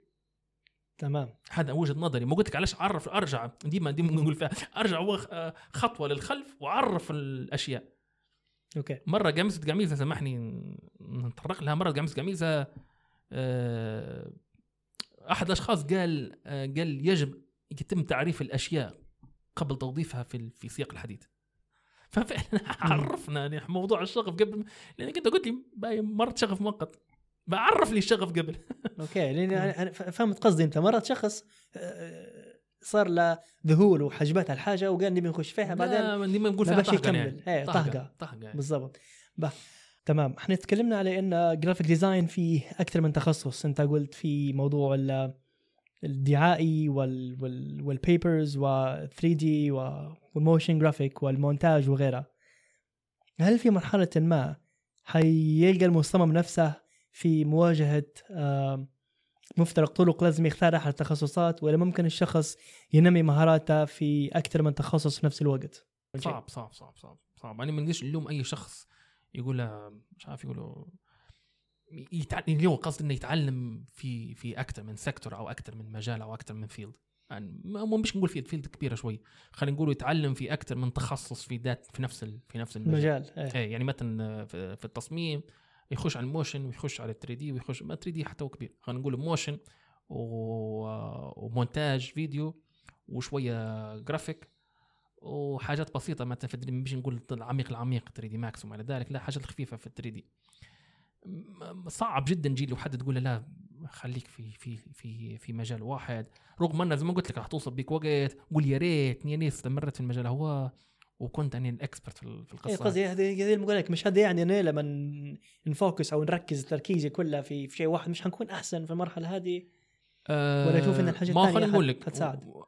تمام هذا وجهه نظري ما قلت لك علاش عرف ارجع ديما ديما نقول فيها ارجع خطوه للخلف وعرف الاشياء اوكي مره قميصه قميزه سامحني نتطرق لها مره قميصه قميزه آه، احد الاشخاص قال آه، قال يجب يتم تعريف الاشياء قبل توظيفها في في سياق الحديث ففعلا عرفنا يعني موضوع الشغف قبل لانك انت قلت لي مرت شغف مؤقت بعرف لي الشغف قبل اوكي لان انا فهمت قصدي انت مرات شخص آه، صار له ذهول وحجبتها الحاجه وقال نبي نخش فيها بعدين نبي نقول فيها يعني. إيه، طهقه يعني طهقه طهقه بالضبط تمام احنا تكلمنا على ان جرافيك ديزاين فيه اكثر من تخصص انت قلت في موضوع الدعائي وال وال والبيبرز و3 دي والموشن جرافيك والمونتاج وغيرها هل في مرحلة ما حيلقى المصمم نفسه في مواجهة مفترق طرق لازم يختار أحد التخصصات ولا ممكن الشخص ينمي مهاراته في أكثر من تخصص في نفس الوقت؟ صعب صعب صعب صعب صعب أنا ما نقدرش نلوم أي شخص يقول مش عارف يقولوا اللي اليوم قصدي انه يتعلم في في اكثر من سيكتور او اكثر من مجال او اكثر من فيلد يعني مش نقول فيلد فيلد كبيره شوي خلينا نقول يتعلم في اكثر من تخصص في ذات في نفس ال... في نفس المجال مجال. ايه. إيه، يعني مثلا في التصميم يخش على الموشن ويخش على 3 دي ويخش ما 3 دي حتى هو كبير خلينا نقول موشن و... ومونتاج فيديو وشويه جرافيك وحاجات بسيطه مثلا في مش نقول العميق العميق 3 دي ماكس وما الى ذلك لا حاجات خفيفه في 3 دي صعب جدا جيل لو حد تقول له لا خليك في في في في مجال واحد رغم انه زي ما قلت لك راح توصل بيك وقت قول يا ريتني انا استمرت في المجال هو وكنت انا الاكسبرت في إيه، القصه إيه قصدي هذه اللي مش هذا يعني انا لما نفوكس او نركز تركيزي كله في في شيء واحد مش حنكون احسن في المرحله هذه أه ولا اشوف ان الحاجه ما خليني اقول لك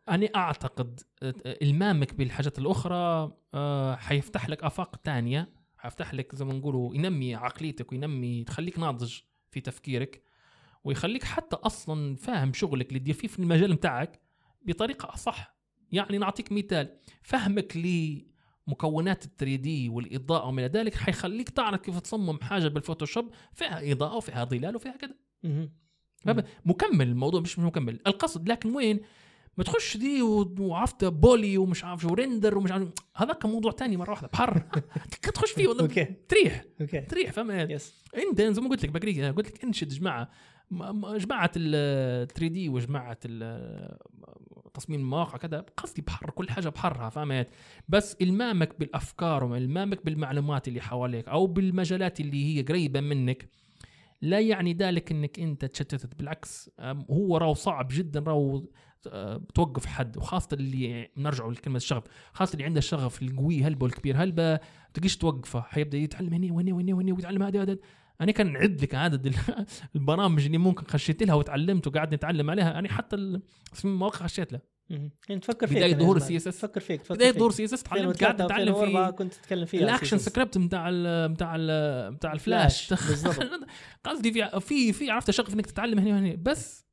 انا اعتقد المامك بالحاجات الاخرى آه، حيفتح لك افاق ثانيه حيفتح لك زي ما نقولوا ينمي عقليتك وينمي تخليك ناضج في تفكيرك ويخليك حتى اصلا فاهم شغلك اللي تدير فيه في المجال نتاعك بطريقه اصح يعني نعطيك مثال فهمك لمكونات 3 دي والاضاءه وما الى ذلك حيخليك تعرف كيف تصمم حاجه بالفوتوشوب فيها اضاءه وفيها ظلال وفيها كذا مكمل الموضوع مش مكمل القصد لكن وين ما تخش دي وعرفت بولي ومش عارف شو ريندر ومش عارف هذاك موضوع ثاني مره واحده بحر تخش فيه والله اوكي تريح اوكي تريح فهمت يس انت زي ما قلت لك بكري قلت لك انشد جماعه جماعه ال 3 دي وجماعه تصميم المواقع كذا قصدي بحر كل حاجه بحرها فهمت بس المامك بالافكار والمامك بالمعلومات اللي حواليك او بالمجالات اللي هي قريبه منك لا يعني ذلك انك انت تشتتت بالعكس هو راو صعب جدا راو توقف حد وخاصه اللي نرجع لكلمه الشغف خاصه اللي عنده الشغف القوي هلبه والكبير هلبه ما تقدرش توقفه حيبدا يتعلم هنا وهنا وهنا وهنا ويتعلم هذا هذا انا كان نعد لك عدد البرامج اللي ممكن خشيت لها وتعلمت وقعدت نتعلم عليها انا حتى في مواقع خشيت لها يعني تفكر فيك بدايه ظهور السي اس اس تفكر فيك تفكر بدايه ظهور السي اس اس تعلمت قاعد اتعلم في كنت تتكلم فيها الاكشن سكريبت نتاع نتاع نتاع الفلاش قصدي في في عرفت شغف انك تتعلم هنا وهنا بس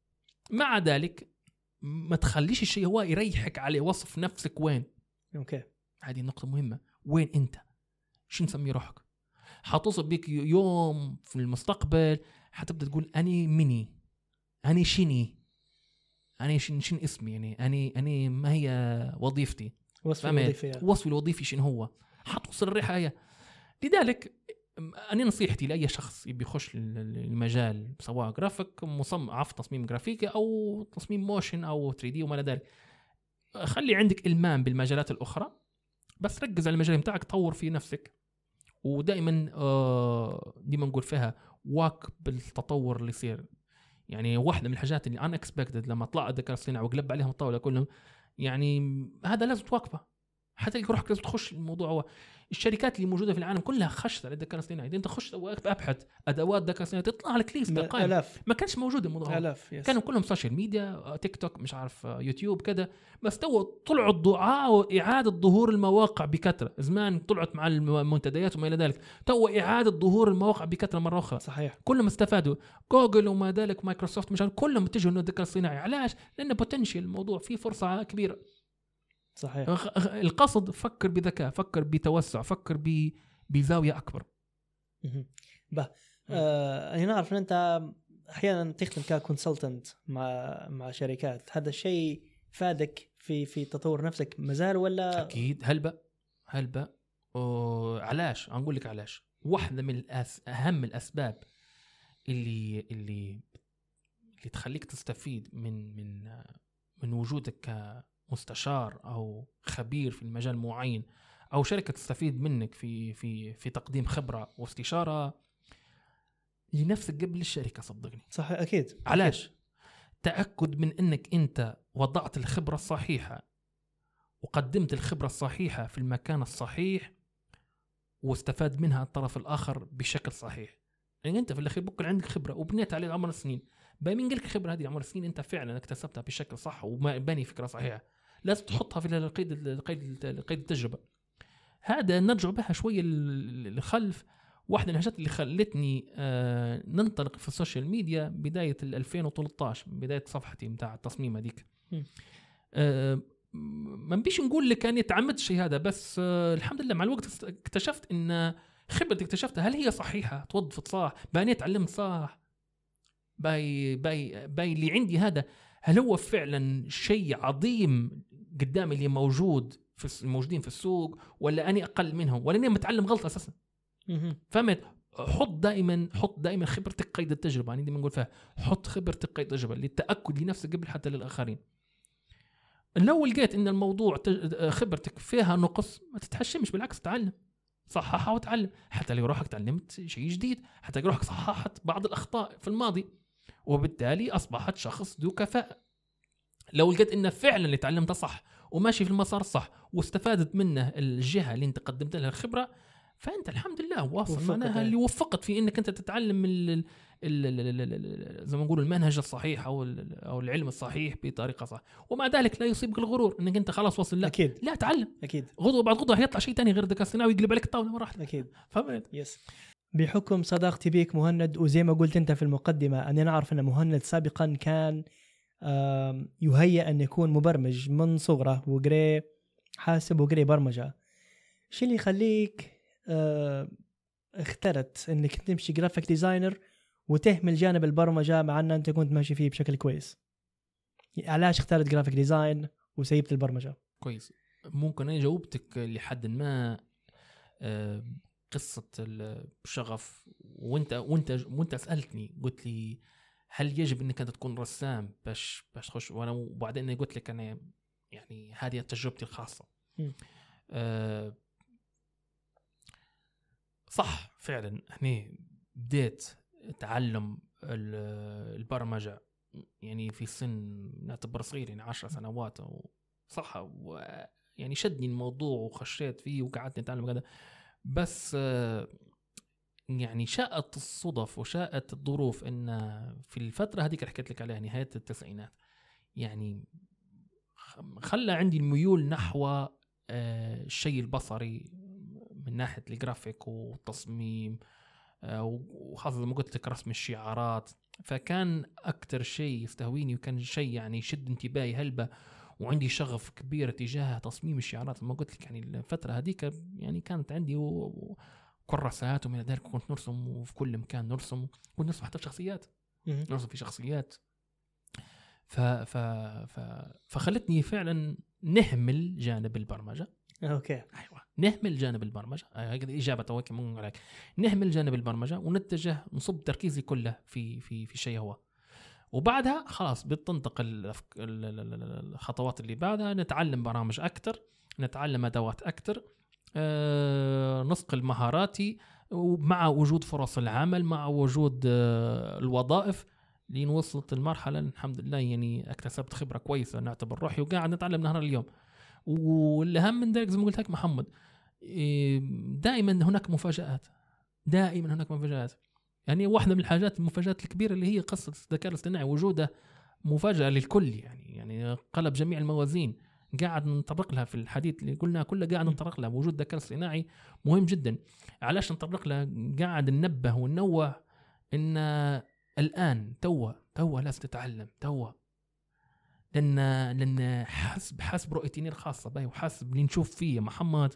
مع ذلك ما تخليش الشيء هو يريحك عليه وصف نفسك وين اوكي هذه نقطة مهمة وين انت شو نسمي روحك حتوصل بك يوم في المستقبل حتبدا تقول اني مني اني شني اني شن, شن اسمي يعني اني اني ما هي وظيفتي وصفي الوظيفي يعني. وصفي الوظيفي شنو هو حتوصل الريحة هي لذلك انا نصيحتي لاي شخص يبي يخش المجال سواء جرافيك مصمم عفوا تصميم جرافيكي او تصميم موشن او 3 دي وما الى ذلك خلي عندك المام بالمجالات الاخرى بس ركز على المجال بتاعك طور في نفسك ودائما آه، ديما نقول فيها واك بالتطور اللي يصير يعني واحده من الحاجات اللي ان اكسبكتد لما طلع الذكاء الصناعي وقلب عليهم الطاوله كلهم يعني هذا لازم تواكبه حتى روحك لازم تخش الموضوع هو الشركات اللي موجوده في العالم كلها خشت على الذكاء الاصطناعي انت خش ابحث ادوات ذكاء اصطناعي تطلع لك ليست ارقام الاف ما كانش موجود الموضوع الاف يس. كانوا كلهم سوشيال ميديا تيك توك مش عارف آه، يوتيوب كذا بس تو طلعوا الدعاء آه، واعاده ظهور المواقع بكثره زمان طلعت مع المنتديات وما الى ذلك تو اعاده ظهور المواقع بكثره مره اخرى صحيح كلهم استفادوا جوجل وما ذلك مايكروسوفت مش عارف كلهم اتجهوا للذكاء الاصطناعي علاش لان بوتنشل الموضوع فيه فرصه كبيره صحيح القصد فكر بذكاء فكر بتوسع فكر ب... بزاويه اكبر به آه انا نعرف ان انت احيانا تخدم ككونسلتنت مع مع شركات هذا الشيء فادك في في تطور نفسك مازال ولا اكيد هلبة هلبة علاش نقول لك علاش واحده من الأس... اهم الاسباب اللي اللي اللي تخليك تستفيد من من من وجودك مستشار او خبير في المجال معين او شركه تستفيد منك في في في تقديم خبره واستشاره لنفسك قبل الشركه صدقني صح اكيد علاش تاكد من انك انت وضعت الخبره الصحيحه وقدمت الخبره الصحيحه في المكان الصحيح واستفاد منها الطرف الاخر بشكل صحيح يعني انت في الاخير بكل عندك خبره وبنيت عليه عمر سنين بمين لك الخبره هذه عمر سنين انت فعلا اكتسبتها بشكل صح وباني فكره صحيحه لازم تحطها في قيد قيد قيد التجربه هذا نرجع بها شويه للخلف واحده من الحاجات اللي خلتني آه، ننطلق في السوشيال ميديا بدايه 2013 بدايه صفحتي بتاع التصميم هذيك آه، ما نبيش نقول لك اني تعمدت الشيء هذا بس آه، الحمد لله مع الوقت اكتشفت ان خبرتي اكتشفتها هل هي صحيحه توظفت صح باني تعلمت صح باي باي باي اللي عندي هذا هل هو فعلا شيء عظيم قدامي اللي موجود في الموجودين في السوق ولا اني اقل منهم ولا اني متعلم غلط اساسا فهمت حط دائما حط دائما خبرتك قيد التجربه يعني دائما نقول فيها حط خبرتك قيد التجربه للتاكد لنفسك قبل حتى للاخرين لو لقيت ان الموضوع خبرتك فيها نقص ما تتحشمش بالعكس تعلم صححها وتعلم حتى لو روحك تعلمت شيء جديد حتى لو روحك صححت بعض الاخطاء في الماضي وبالتالي أصبحت شخص ذو كفاءة لو لقيت أنه فعلا اللي تعلمته صح وماشي في المسار الصح واستفادت منه الجهة اللي أنت قدمت لها الخبرة فانت الحمد لله واصل معناها إيه. اللي وفقت في انك انت تتعلم ال زي ما نقول المنهج الصحيح او او العلم الصحيح بطريقه صح ومع ذلك لا يصيبك الغرور انك انت خلاص واصل لا اكيد لا تعلم اكيد غضوه بعد غضوه هيطلع شيء ثاني غير ذكاء الصناعي ويقلب عليك الطاوله مره اكيد فهمت يس بحكم صداقتي بيك مهند وزي ما قلت انت في المقدمه اني نعرف ان مهند سابقا كان يهيأ ان يكون مبرمج من صغره وقري حاسب وقري برمجه شو اللي يخليك اخترت انك تمشي جرافيك ديزاينر وتهمل جانب البرمجه مع ان انت كنت ماشي فيه بشكل كويس علاش اخترت جرافيك ديزاين وسيبت البرمجه كويس ممكن انا جاوبتك لحد ما قصه الشغف وانت وانت وانت سالتني قلت لي هل يجب انك انت تكون رسام باش باش تخش وانا وبعدين قلت لك انا يعني هذه تجربتي الخاصه أه صح فعلا هني بديت تعلم البرمجه يعني في سن نعتبر صغير يعني 10 سنوات او صح يعني شدني الموضوع وخشيت فيه وقعدت نتعلم كذا بس يعني شاءت الصدف وشاءت الظروف ان في الفتره هذيك اللي حكيت لك عليها نهايه التسعينات يعني خلى عندي الميول نحو آه، الشيء البصري من ناحيه الجرافيك والتصميم آه، وخاصه ما قلت لك رسم الشعارات فكان اكثر شيء يستهويني وكان شيء يعني يشد انتباهي هلبة وعندي شغف كبير تجاه تصميم الشعارات ما قلت لك يعني الفتره هذيك يعني كانت عندي و... كراسات ومن ذلك كنت نرسم وفي كل مكان نرسم كنت نرسم حتى شخصيات نرسم في شخصيات ف... ف... ف... فخلتني فعلا نهمل جانب البرمجه اوكي ايوه نهمل جانب البرمجه هكذا آه، اجابه توك نهمل جانب البرمجه ونتجه نصب تركيزي كله في في في شيء هو وبعدها خلاص بتنطق الخطوات اللي بعدها نتعلم برامج اكثر نتعلم ادوات اكثر آه، نسق مهاراتي ومع وجود فرص العمل مع وجود آه، الوظائف لين وصلت المرحله الحمد لله يعني اكتسبت خبره كويسه نعتبر روحي وقاعد نتعلم نهار اليوم والاهم من ذلك زي ما قلت لك محمد آه، دائما هناك مفاجات دائما هناك مفاجات يعني واحده من الحاجات المفاجات الكبيره اللي هي قصه الذكاء الاصطناعي وجوده مفاجاه للكل يعني يعني قلب جميع الموازين قاعد نطرق لها في الحديث اللي قلنا كله قاعد نطرق لها وجود الذكاء الاصطناعي مهم جدا علاش نطرق لها قاعد ننبه وننوه ان الان توا توا لازم تتعلم توا لان لان حسب حسب رؤيتي الخاصه باي وحسب اللي نشوف فيه محمد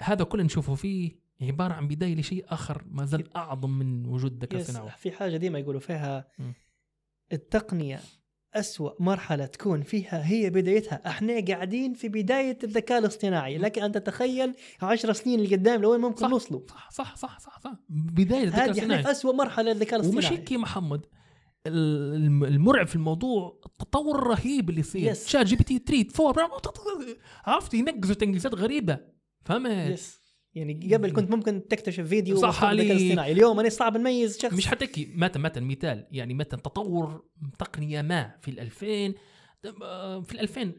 هذا كله نشوفه فيه عباره عن بدايه لشيء اخر ما زال اعظم من وجود الذكاء صناعي في حاجه ديما يقولوا فيها التقنيه أسوأ مرحلة تكون فيها هي بدايتها احنا قاعدين في بداية الذكاء الاصطناعي لك أن تتخيل عشر سنين القدام لوين ممكن صح صح صح صح صح, صح. بداية الذكاء الاصطناعي هذه أسوأ مرحلة للذكاء الاصطناعي ومش هيك محمد المرعب في الموضوع التطور الرهيب اللي يصير شات جي بي تي 3 4 عرفت ينقزوا تنقيزات غريبة فهمت؟ يس. يعني قبل كنت ممكن تكتشف فيديو صح علي اليوم انا صعب نميز شخص مش حتكي مثلا مثلا مثال يعني مثلا تطور تقنيه ما في ال 2000 آه، في ال 2000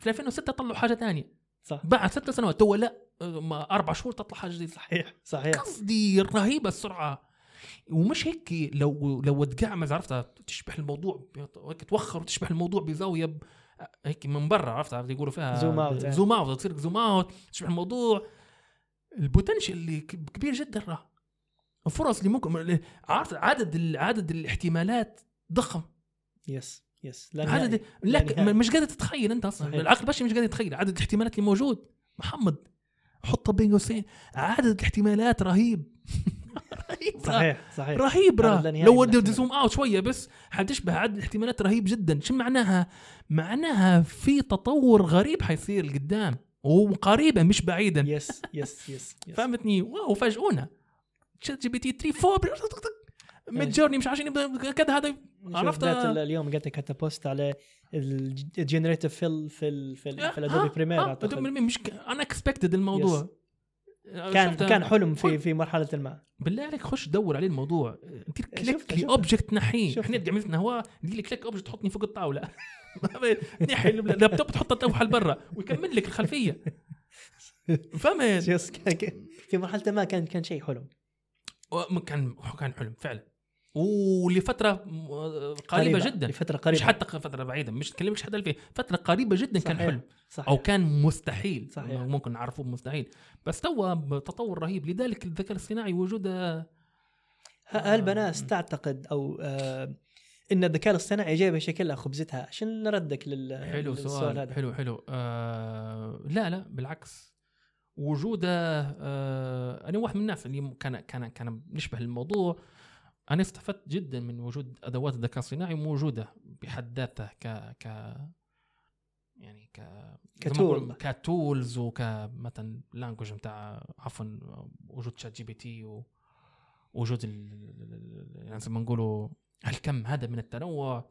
في 2006 طلعوا حاجه ثانيه صح بعد ست سنوات تو لا اربع شهور تطلع حاجه جديده صحيح صحيح قصدي رهيبه السرعه ومش هيك لو لو تقعمز عرفتها تشبح الموضوع هيك توخر وتشبح الموضوع بزاويه هيك من برا عرفت يقولوا فيها زوم اوت زوم اوت تصير زوم اوت تشبح الموضوع البوتنشل اللي كبير جدا راه الفرص اللي ممكن عارف عدد عدد الاحتمالات ضخم يس يس عدد لك مش قادر تتخيل انت اصلا العقل البشري مش قادر يتخيل عدد الاحتمالات اللي موجود محمد حطه بين قوسين عدد الاحتمالات رهيب رهيب صحيح صحيح رهيب راه لو تزوم اوت شويه بس حتشبه عدد الاحتمالات رهيب جدا شو معناها؟ معناها في تطور غريب حيصير لقدام وقريبه مش بعيدا يس يس يس, يس. فهمتني واو فاجئونا شات جي بي تي 3 4 ميد جورني مش عارفين كذا هذا عرفت اليوم قلت لك حتى بوست على الجنريتيف فيل في ال في, ال في الادوبي آه، بريمير آه، آه، مش انا اكسبكتد الموضوع كان كان حلم في في مرحله ما بالله عليك خش دور عليه الموضوع دير كليك اوبجكت نحيه احنا عملتنا هو دير كليك اوبجكت تحطني فوق الطاوله نحي اللابتوب تحط اللوحه لبرا ويكمل لك الخلفيه فهمت في مرحله ما كان كان شيء حلم كان كان حلم فعلا ولفتره قريبه قريبة جدا لفتره قريبه مش حتى فتره بعيده مش تكلمش حتى 2000 فتره قريبه جدا صحيح. كان حلم صحيح. او كان مستحيل صحيح. ممكن نعرفه مستحيل بس تو تطور رهيب لذلك الذكاء الاصطناعي وجوده آه، هل بناس تعتقد او آه ان الذكاء الاصطناعي جاي شكلها خبزتها عشان نردك لل حلو سؤال هذا. حلو حلو آه لا لا بالعكس وجوده آه انا واحد من الناس اللي كان كان كان نشبه الموضوع انا استفدت جدا من وجود ادوات الذكاء الصناعي موجوده بحد ذاتها ك ك يعني ك كتول كتولز وك مثلا لانجوج نتاع عفوا وجود شات جي بي تي ووجود يعني زي ما نقولوا هالكم هذا من التنوع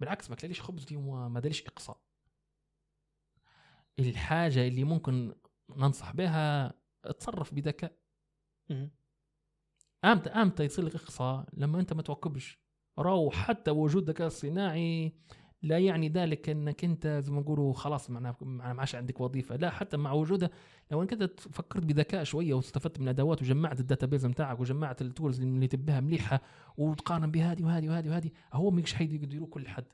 بالعكس ما تلاقيش خبز اليوم ما داريش اقصاء الحاجه اللي ممكن ننصح بها تصرف بذكاء امتى امتى يصير لك اقصاء لما انت ما تواكبش راو حتى وجودك الصناعي لا يعني ذلك انك انت زي ما نقولوا خلاص معناه ما عادش عندك وظيفه لا حتى مع وجودها لو انك انت فكرت بذكاء شويه واستفدت من الادوات وجمعت الداتابيز نتاعك وجمعت التولز اللي تبيها مليحه وتقارن بهذه وهذه وهذه وهذه هو مش يديروا كل حد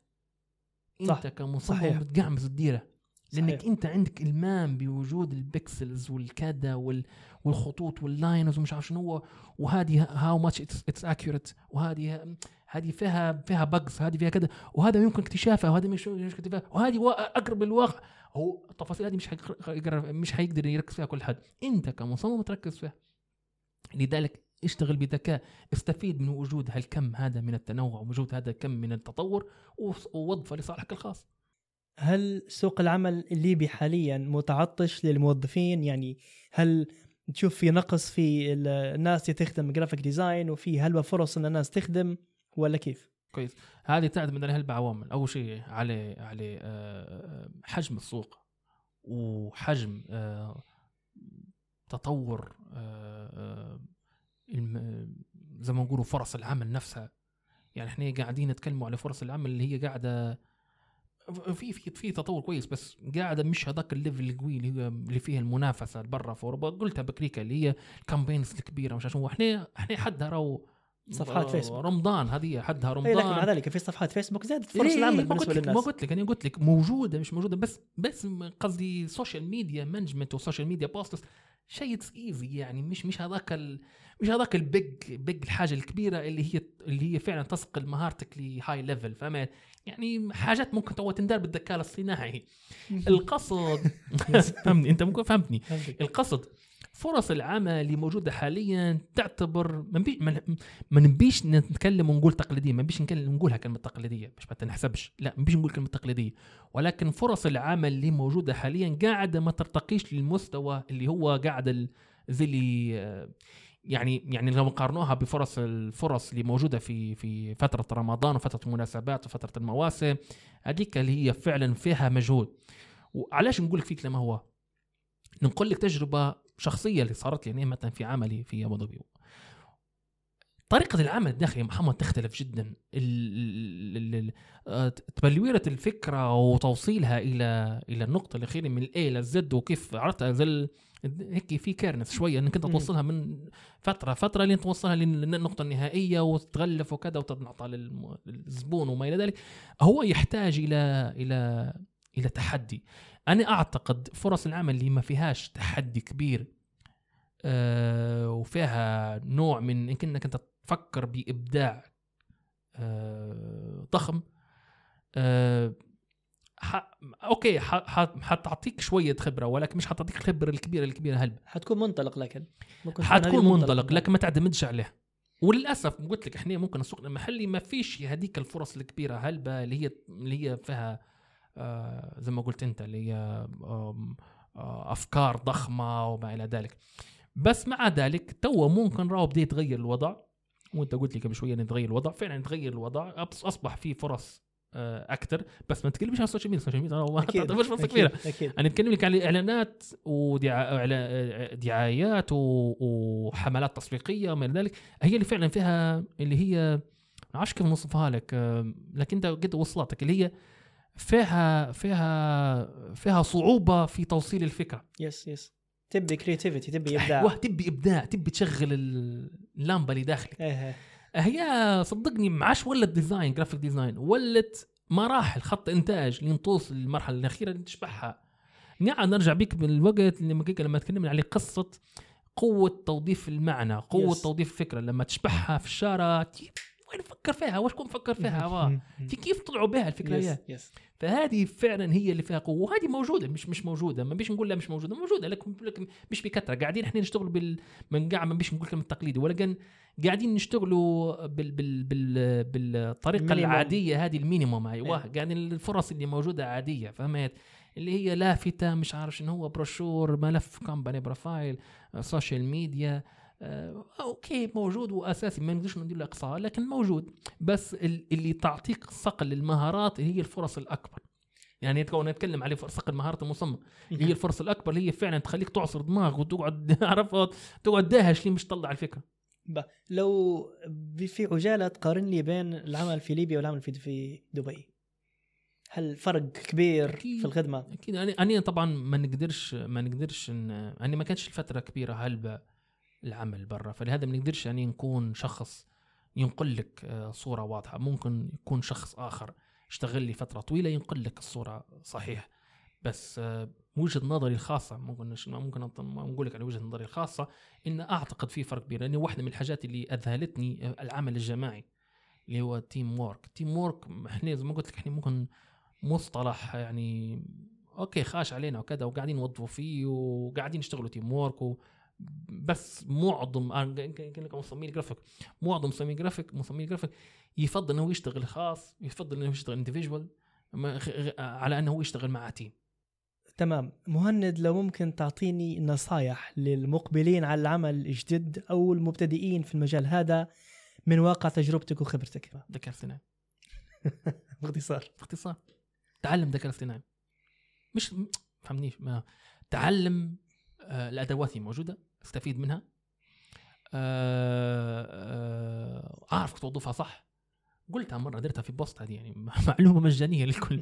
انت كمصمم بتقعمز الديره صحيح. لانك انت عندك المام بوجود البكسلز والكذا والخطوط واللاينز ومش عارف شنو هو وهذه هاو ماتش اتس اكيوريت وهذه هذه فيها فيها بجز هذه فيها كذا وهذا يمكن اكتشافها وهذا مش اكتشافها وهذه اقرب للواقع هو التفاصيل هذه مش حيقدر مش حيقدر يركز فيها كل حد انت كمصمم تركز فيها لذلك اشتغل بذكاء استفيد من وجود هالكم هذا من التنوع ووجود هذا الكم من التطور ووظفه لصالحك الخاص هل سوق العمل الليبي حاليا متعطش للموظفين يعني هل تشوف في نقص في الناس تخدم جرافيك ديزاين وفي هل فرص ان الناس تخدم ولا كيف؟ كويس هذه تعتمد على هلبة عوامل اول شيء على على آه، آه، حجم السوق وحجم آه، تطور زي ما نقولوا فرص العمل نفسها يعني احنا قاعدين نتكلموا على فرص العمل اللي هي قاعده في في في تطور كويس بس قاعده مش هذاك الليفل القوي اللي اللي فيها المنافسه برا في اوروبا قلتها بكريكا اللي هي الكامبينز الكبيره مش شنو احنا احنا حدها راهو صفحات فيسبوك رمضان هذه حدها إيه، رمضان لكن مع ذلك في صفحات فيسبوك زادت فرص إيه العمل بالنسبه لك للناس ما قلت لك انا قلت لك موجوده مش موجوده بس بس قصدي سوشيال ميديا مانجمنت وسوشيال ميديا بوستس شيء ايزي يعني مش مش هذاك ال... مش هذاك البيج بيج الحاجه الكبيره اللي هي اللي هي فعلا تصقل مهارتك لهاي ليفل فهمت؟ يعني حاجات ممكن تو تندار بالذكاء الاصطناعي القصد فهمني انت ممكن فهمتني القصد فرص العمل اللي موجوده حاليا تعتبر ما نبيش ما نبيش نتكلم ونقول تقليديه ما نبيش نقولها كلمه تقليديه باش ما تنحسبش لا ما نبيش نقول كلمه تقليديه ولكن فرص العمل اللي موجوده حاليا قاعده ما ترتقيش للمستوى اللي هو قاعد زي اللي آه، يعني يعني لو قارنوها بفرص الفرص اللي موجوده في في فتره رمضان وفتره المناسبات وفتره المواسم هذيك اللي هي فعلا فيها مجهود وعلاش نقول لك في لما هو نقول لك تجربه شخصيه اللي صارت لي يعني في عملي في ابو ظبي طريقة العمل الداخلي يا محمد تختلف جدا آه، تبلورة الفكرة وتوصيلها إلى إلى النقطة الأخيرة من الأي إلى الزد وكيف عرفت زل هيك في كيرنس شوية إنك أنت توصلها من فترة فترة لين توصلها للنقطة النهائية وتتغلف وكذا وتنعطى للزبون وما إلى ذلك هو يحتاج إلى إلى إلى تحدي انا اعتقد فرص العمل اللي ما فيهاش تحدي كبير آه، وفيها نوع من انك انك انت تفكر بابداع آه، ضخم آه، اوكي حتعطيك شويه خبره ولكن مش حتعطيك الخبره الكبيره الكبيره هلبة حتكون منطلق لكن ممكن حتكون منطلق, منطلق لكن ما تعتمدش عليه وللاسف قلت لك احنا ممكن السوق المحلي ما فيش هذيك الفرص الكبيره هلبة اللي هي اللي هي فيها آه، زي ما قلت انت اللي هي آه، افكار ضخمه وما الى ذلك بس مع ذلك تو ممكن راو بدا يتغير الوضع وانت قلت لي قبل شويه يتغير الوضع فعلا يتغير الوضع اصبح في فرص آه، اكثر بس ما تكلمش عن السوشيال ميديا السوشيال ميديا ما تعتبرش فرصه كبيره انا اتكلم لك عن الاعلانات ودعايات وحملات تسويقيه وما الى ذلك هي اللي فعلا فيها اللي هي ما كيف نوصفها لك لكن انت قد وصلتك اللي هي فيها فيها فيها صعوبه في توصيل الفكره يس يس تبي كريتيفيتي تبي أيوة، ابداع ايوه تبي ابداع تبي تشغل اللمبه اللي داخلك إيه. إيه. هي صدقني معاش ولا ديزاين جرافيك ديزاين ولت مراحل خط انتاج لين توصل للمرحله الاخيره اللي تشبعها نعم نرجع بيك بالوقت لما لما تكلمنا عليه قصه قوه توظيف المعنى قوه yes. توظيف الفكره لما تشبعها في الشارع وين فكر فيها كون فكر فيها في كيف طلعوا بها الفكريات yes, yes. فهذه فعلا هي اللي فيها قوه وهذه موجوده مش مش موجوده ما بيش نقول لها مش موجوده موجوده لكن مش بكثره قاعدين احنا نشتغل بال من قاع ما بيش نقول لكم التقليدي ولكن قاعدين نشتغلوا بال بال بال بالطريقه العاديه هذه المينيموم هاي أيوة. yeah. إيه. قاعدين الفرص اللي موجوده عاديه فهمت اللي هي لافته مش عارف شنو هو بروشور ملف كومباني بروفايل سوشيال ميديا آه، اوكي موجود واساسي ما نقدرش ندير له اقصاء لكن موجود بس اللي تعطيك صقل المهارات هي الفرص الاكبر يعني وانا اتكلم على صقل مهاره المصمم إيه. هي الفرص الاكبر اللي هي فعلا تخليك تعصر دماغ وتقعد عرفت تقعد داهش اللي مش تطلع الفكره لو في عجاله تقارن لي بين العمل في ليبيا والعمل في في دبي هل فرق كبير أكيد في الخدمه؟ اكيد انا يعني انا طبعا ما نقدرش ما نقدرش اني ما كانتش الفتره كبيره هلبه العمل برا فلهذا ما نقدرش يعني نكون شخص ينقل لك آه، صورة واضحة ممكن يكون شخص آخر اشتغل لي فترة طويلة ينقل لك الصورة صحيح بس آه، وجهة نظري الخاصة ممكن ممكن نقول لك على وجهة نظري الخاصة إن أعتقد في فرق كبير لأن واحدة من الحاجات اللي أذهلتني آه، العمل الجماعي اللي هو تيم وورك تيم وورك احنا زي ما قلت لك احنا ممكن مصطلح يعني اوكي خاش علينا وكذا وقاعدين نوظفوا فيه وقاعدين يشتغلوا تيم وورك بس معظم آه، يمكن مصممين جرافيك معظم مصممين جرافيك مصممين جرافيك يفضل انه يشتغل خاص يفضل انه يشتغل انديفيجوال آه، على انه يشتغل مع تيم تمام مهند لو ممكن تعطيني نصايح للمقبلين على العمل الجديد او المبتدئين في المجال هذا من واقع تجربتك وخبرتك ذكاء اصطناعي باختصار باختصار تعلم ذكاء اصطناعي مش فهمنيش ما تعلم آه، الادوات اللي موجوده استفيد منها آه، آه، اعرف توظفها صح قلتها مره درتها في بوست هذه يعني معلومه مجانيه للكل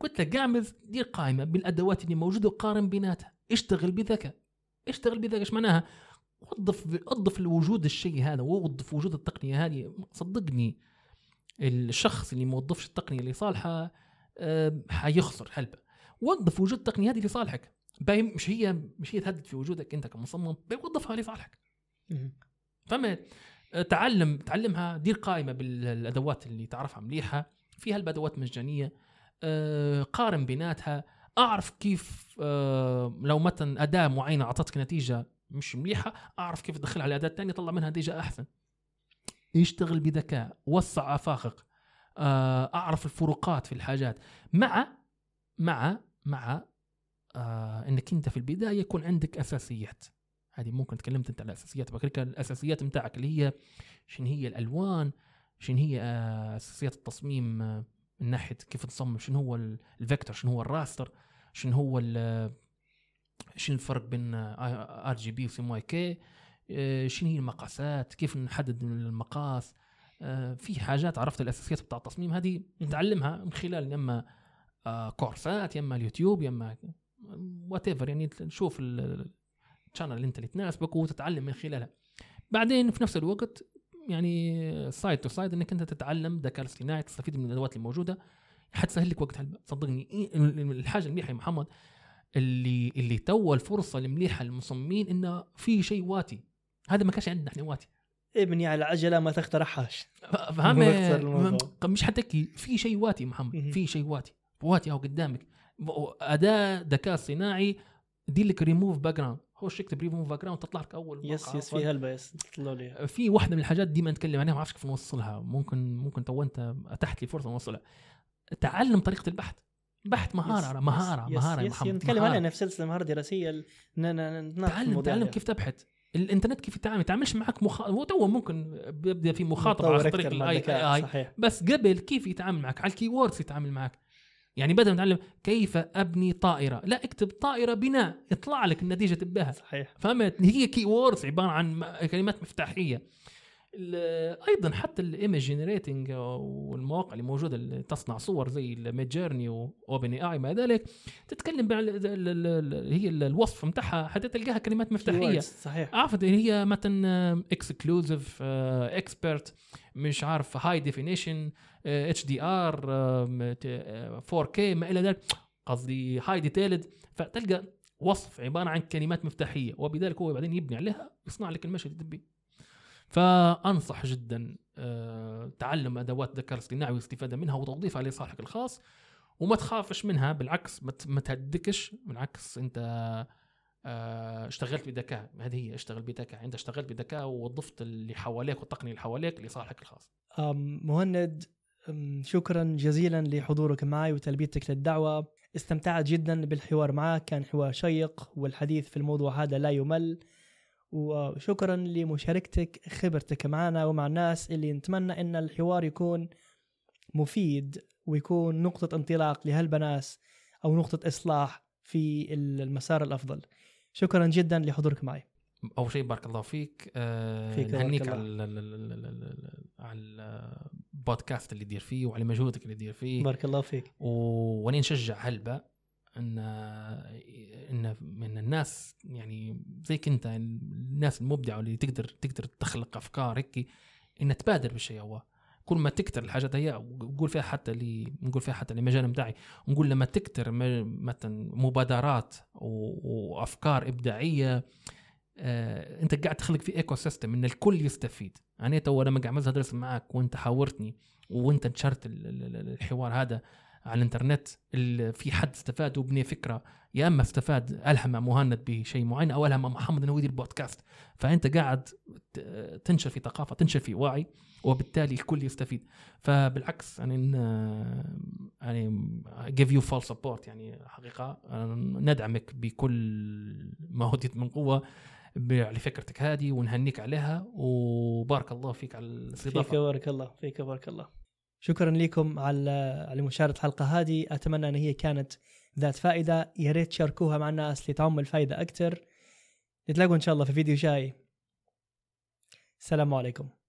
قلت لك قاعد دير قائمه بالادوات اللي موجوده وقارن بيناتها اشتغل بذكاء اشتغل بذكاء ايش معناها وظف وظف الوجود الشيء هذا ووظف وجود التقنيه هذه صدقني الشخص اللي ما وظفش التقنيه اللي صالحه حيخسر حلبه وظف وجود التقنيه هذه لصالحك باي مش هي مش هي تهدد في وجودك انت كمصمم بيوظفها لصالحك فما آه، تعلم تعلمها دير قائمه بالادوات اللي تعرفها مليحه فيها الادوات مجانيه آه، قارن بيناتها اعرف كيف آه، لو مثلا اداه معينه اعطتك نتيجه مش مليحه اعرف كيف تدخلها على اداه ثانيه طلع منها نتيجه احسن يشتغل بذكاء وسع افاقك اعرف الفروقات في الحاجات مع مع مع آه انك انت في البدايه يكون عندك اساسيات هذه ممكن تكلمت انت على الاساسيات بكريك الاساسيات متاعك اللي هي شنو هي الالوان شنو هي آه، اساسيات التصميم آه، من ناحيه كيف تصمم شنو هو الفيكتور شنو هو الراستر شنو هو شنو الفرق بين آه، ار جي بي وسي واي كي شنو هي المقاسات كيف نحدد المقاس في حاجات عرفت الاساسيات بتاع التصميم هذه نتعلمها من خلال اما كورسات يا اما اليوتيوب يا اما وات ايفر يعني تشوف الشانل اللي انت اللي تناسبك وتتعلم من خلالها بعدين في نفس الوقت يعني سايد تو سايد انك انت تتعلم ذكاء اصطناعي تستفيد من الادوات الموجوده حتسهل لك وقت صدقني إيه، الحاجه المليحه يا محمد اللي اللي تو الفرصه المليحه للمصممين انه في شيء واتي هذا ما كانش عندنا احنا واتي ابني على عجله ما تخترعهاش فهمت مش حتى في شيء واتي محمد في شيء واتي واتي اهو قدامك اداه ذكاء صناعي دير لك ريموف باك جراوند خش اكتب ريموف باك جراوند تطلع لك اول يس يس فيها البيس تطلع لي آه، في واحده من الحاجات ديما نتكلم عنها ما اعرفش كيف نوصلها ممكن ممكن تو انت اتحت لي فرصه نوصلها تعلم طريقه البحث بحث مهاره يس مهاره يس مهاره يس يا محمد نتكلم عنها في سلسله مهاره دراسيه تعلم تعلم كيف تبحث الانترنت كيف يتعامل ما يتعاملش معك مخ... هو تو ممكن يبدا في مخاطره على طريق الاي اي بس قبل كيف يتعامل معك على الكيوردز يتعامل معك يعني بدل ما تعلم كيف ابني طائره لا اكتب طائره بناء يطلع لك النتيجه تبها صحيح فهمت هي كي عباره عن كلمات مفتاحيه ايضا حتى الايمج جنريتنج والمواقع اللي موجوده اللي تصنع صور زي ميد جيرني واوبن اي اي ما ذلك تتكلم هي الوصف متاعها حتى تلقاها كلمات مفتاحيه صحيح عرفت هي مثلا اكسكلوزيف اكسبرت آه، مش عارف هاي ديفينيشن اتش دي ار 4 كي ما الى ذلك قصدي هاي ديتيلد فتلقى وصف عباره عن كلمات مفتاحيه وبذلك هو بعدين يبني عليها يصنع لك المشهد اللي تبيه فانصح جدا آه، تعلم ادوات الذكاء الاصطناعي والاستفاده منها وتوظيفها لصالحك الخاص وما تخافش منها بالعكس ما تهدكش بالعكس انت آه، اشتغلت بذكاء هذه هي اشتغل بذكاء انت اشتغلت بذكاء ووظفت اللي حواليك والتقنيه اللي حواليك لصالحك الخاص مهند شكرا جزيلا لحضورك معي وتلبيتك للدعوه استمتعت جدا بالحوار معك كان حوار شيق والحديث في الموضوع هذا لا يمل وشكرا لمشاركتك خبرتك معنا ومع الناس اللي نتمنى ان الحوار يكون مفيد ويكون نقطة انطلاق لهالبناس او نقطة اصلاح في المسار الافضل شكرا جدا لحضورك معي اول شيء بارك الله فيك آه، فيك نهنيك على على البودكاست اللي دير فيه وعلى مجهودك اللي دير فيه بارك الله فيك و... ونشجع هلبة ان ان من الناس يعني زيك انت الناس المبدعه واللي تقدر تقدر تخلق افكار هيك ان تبادر بالشيء هو كل ما تكتر الحاجات هي نقول فيها حتى اللي نقول فيها حتى المجال بتاعي نقول لما تكتر مثلا مبادرات وافكار ابداعيه آه، انت قاعد تخلق في ايكو سيستم ان الكل يستفيد يعني تو لما قاعد ادرس معك وانت حاورتني وانت نشرت الحوار هذا على الانترنت في حد استفاد وبني فكره يا اما استفاد الهم مهند بشيء معين او الهم محمد انه يدير بودكاست فانت قاعد تنشر في ثقافه تنشر في وعي وبالتالي الكل يستفيد فبالعكس يعني يعني جيف يو فول سبورت يعني حقيقه ندعمك بكل ما هديت من قوه على فكرتك هذه ونهنيك عليها وبارك الله فيك على الاستضافه فيك بارك الله فيك بارك الله شكرا لكم على على مشاهده الحلقه هذه اتمنى ان هي كانت ذات فائده يا ريت تشاركوها مع الناس لتعم الفائده اكثر نتلاقوا ان شاء الله في فيديو جاي السلام عليكم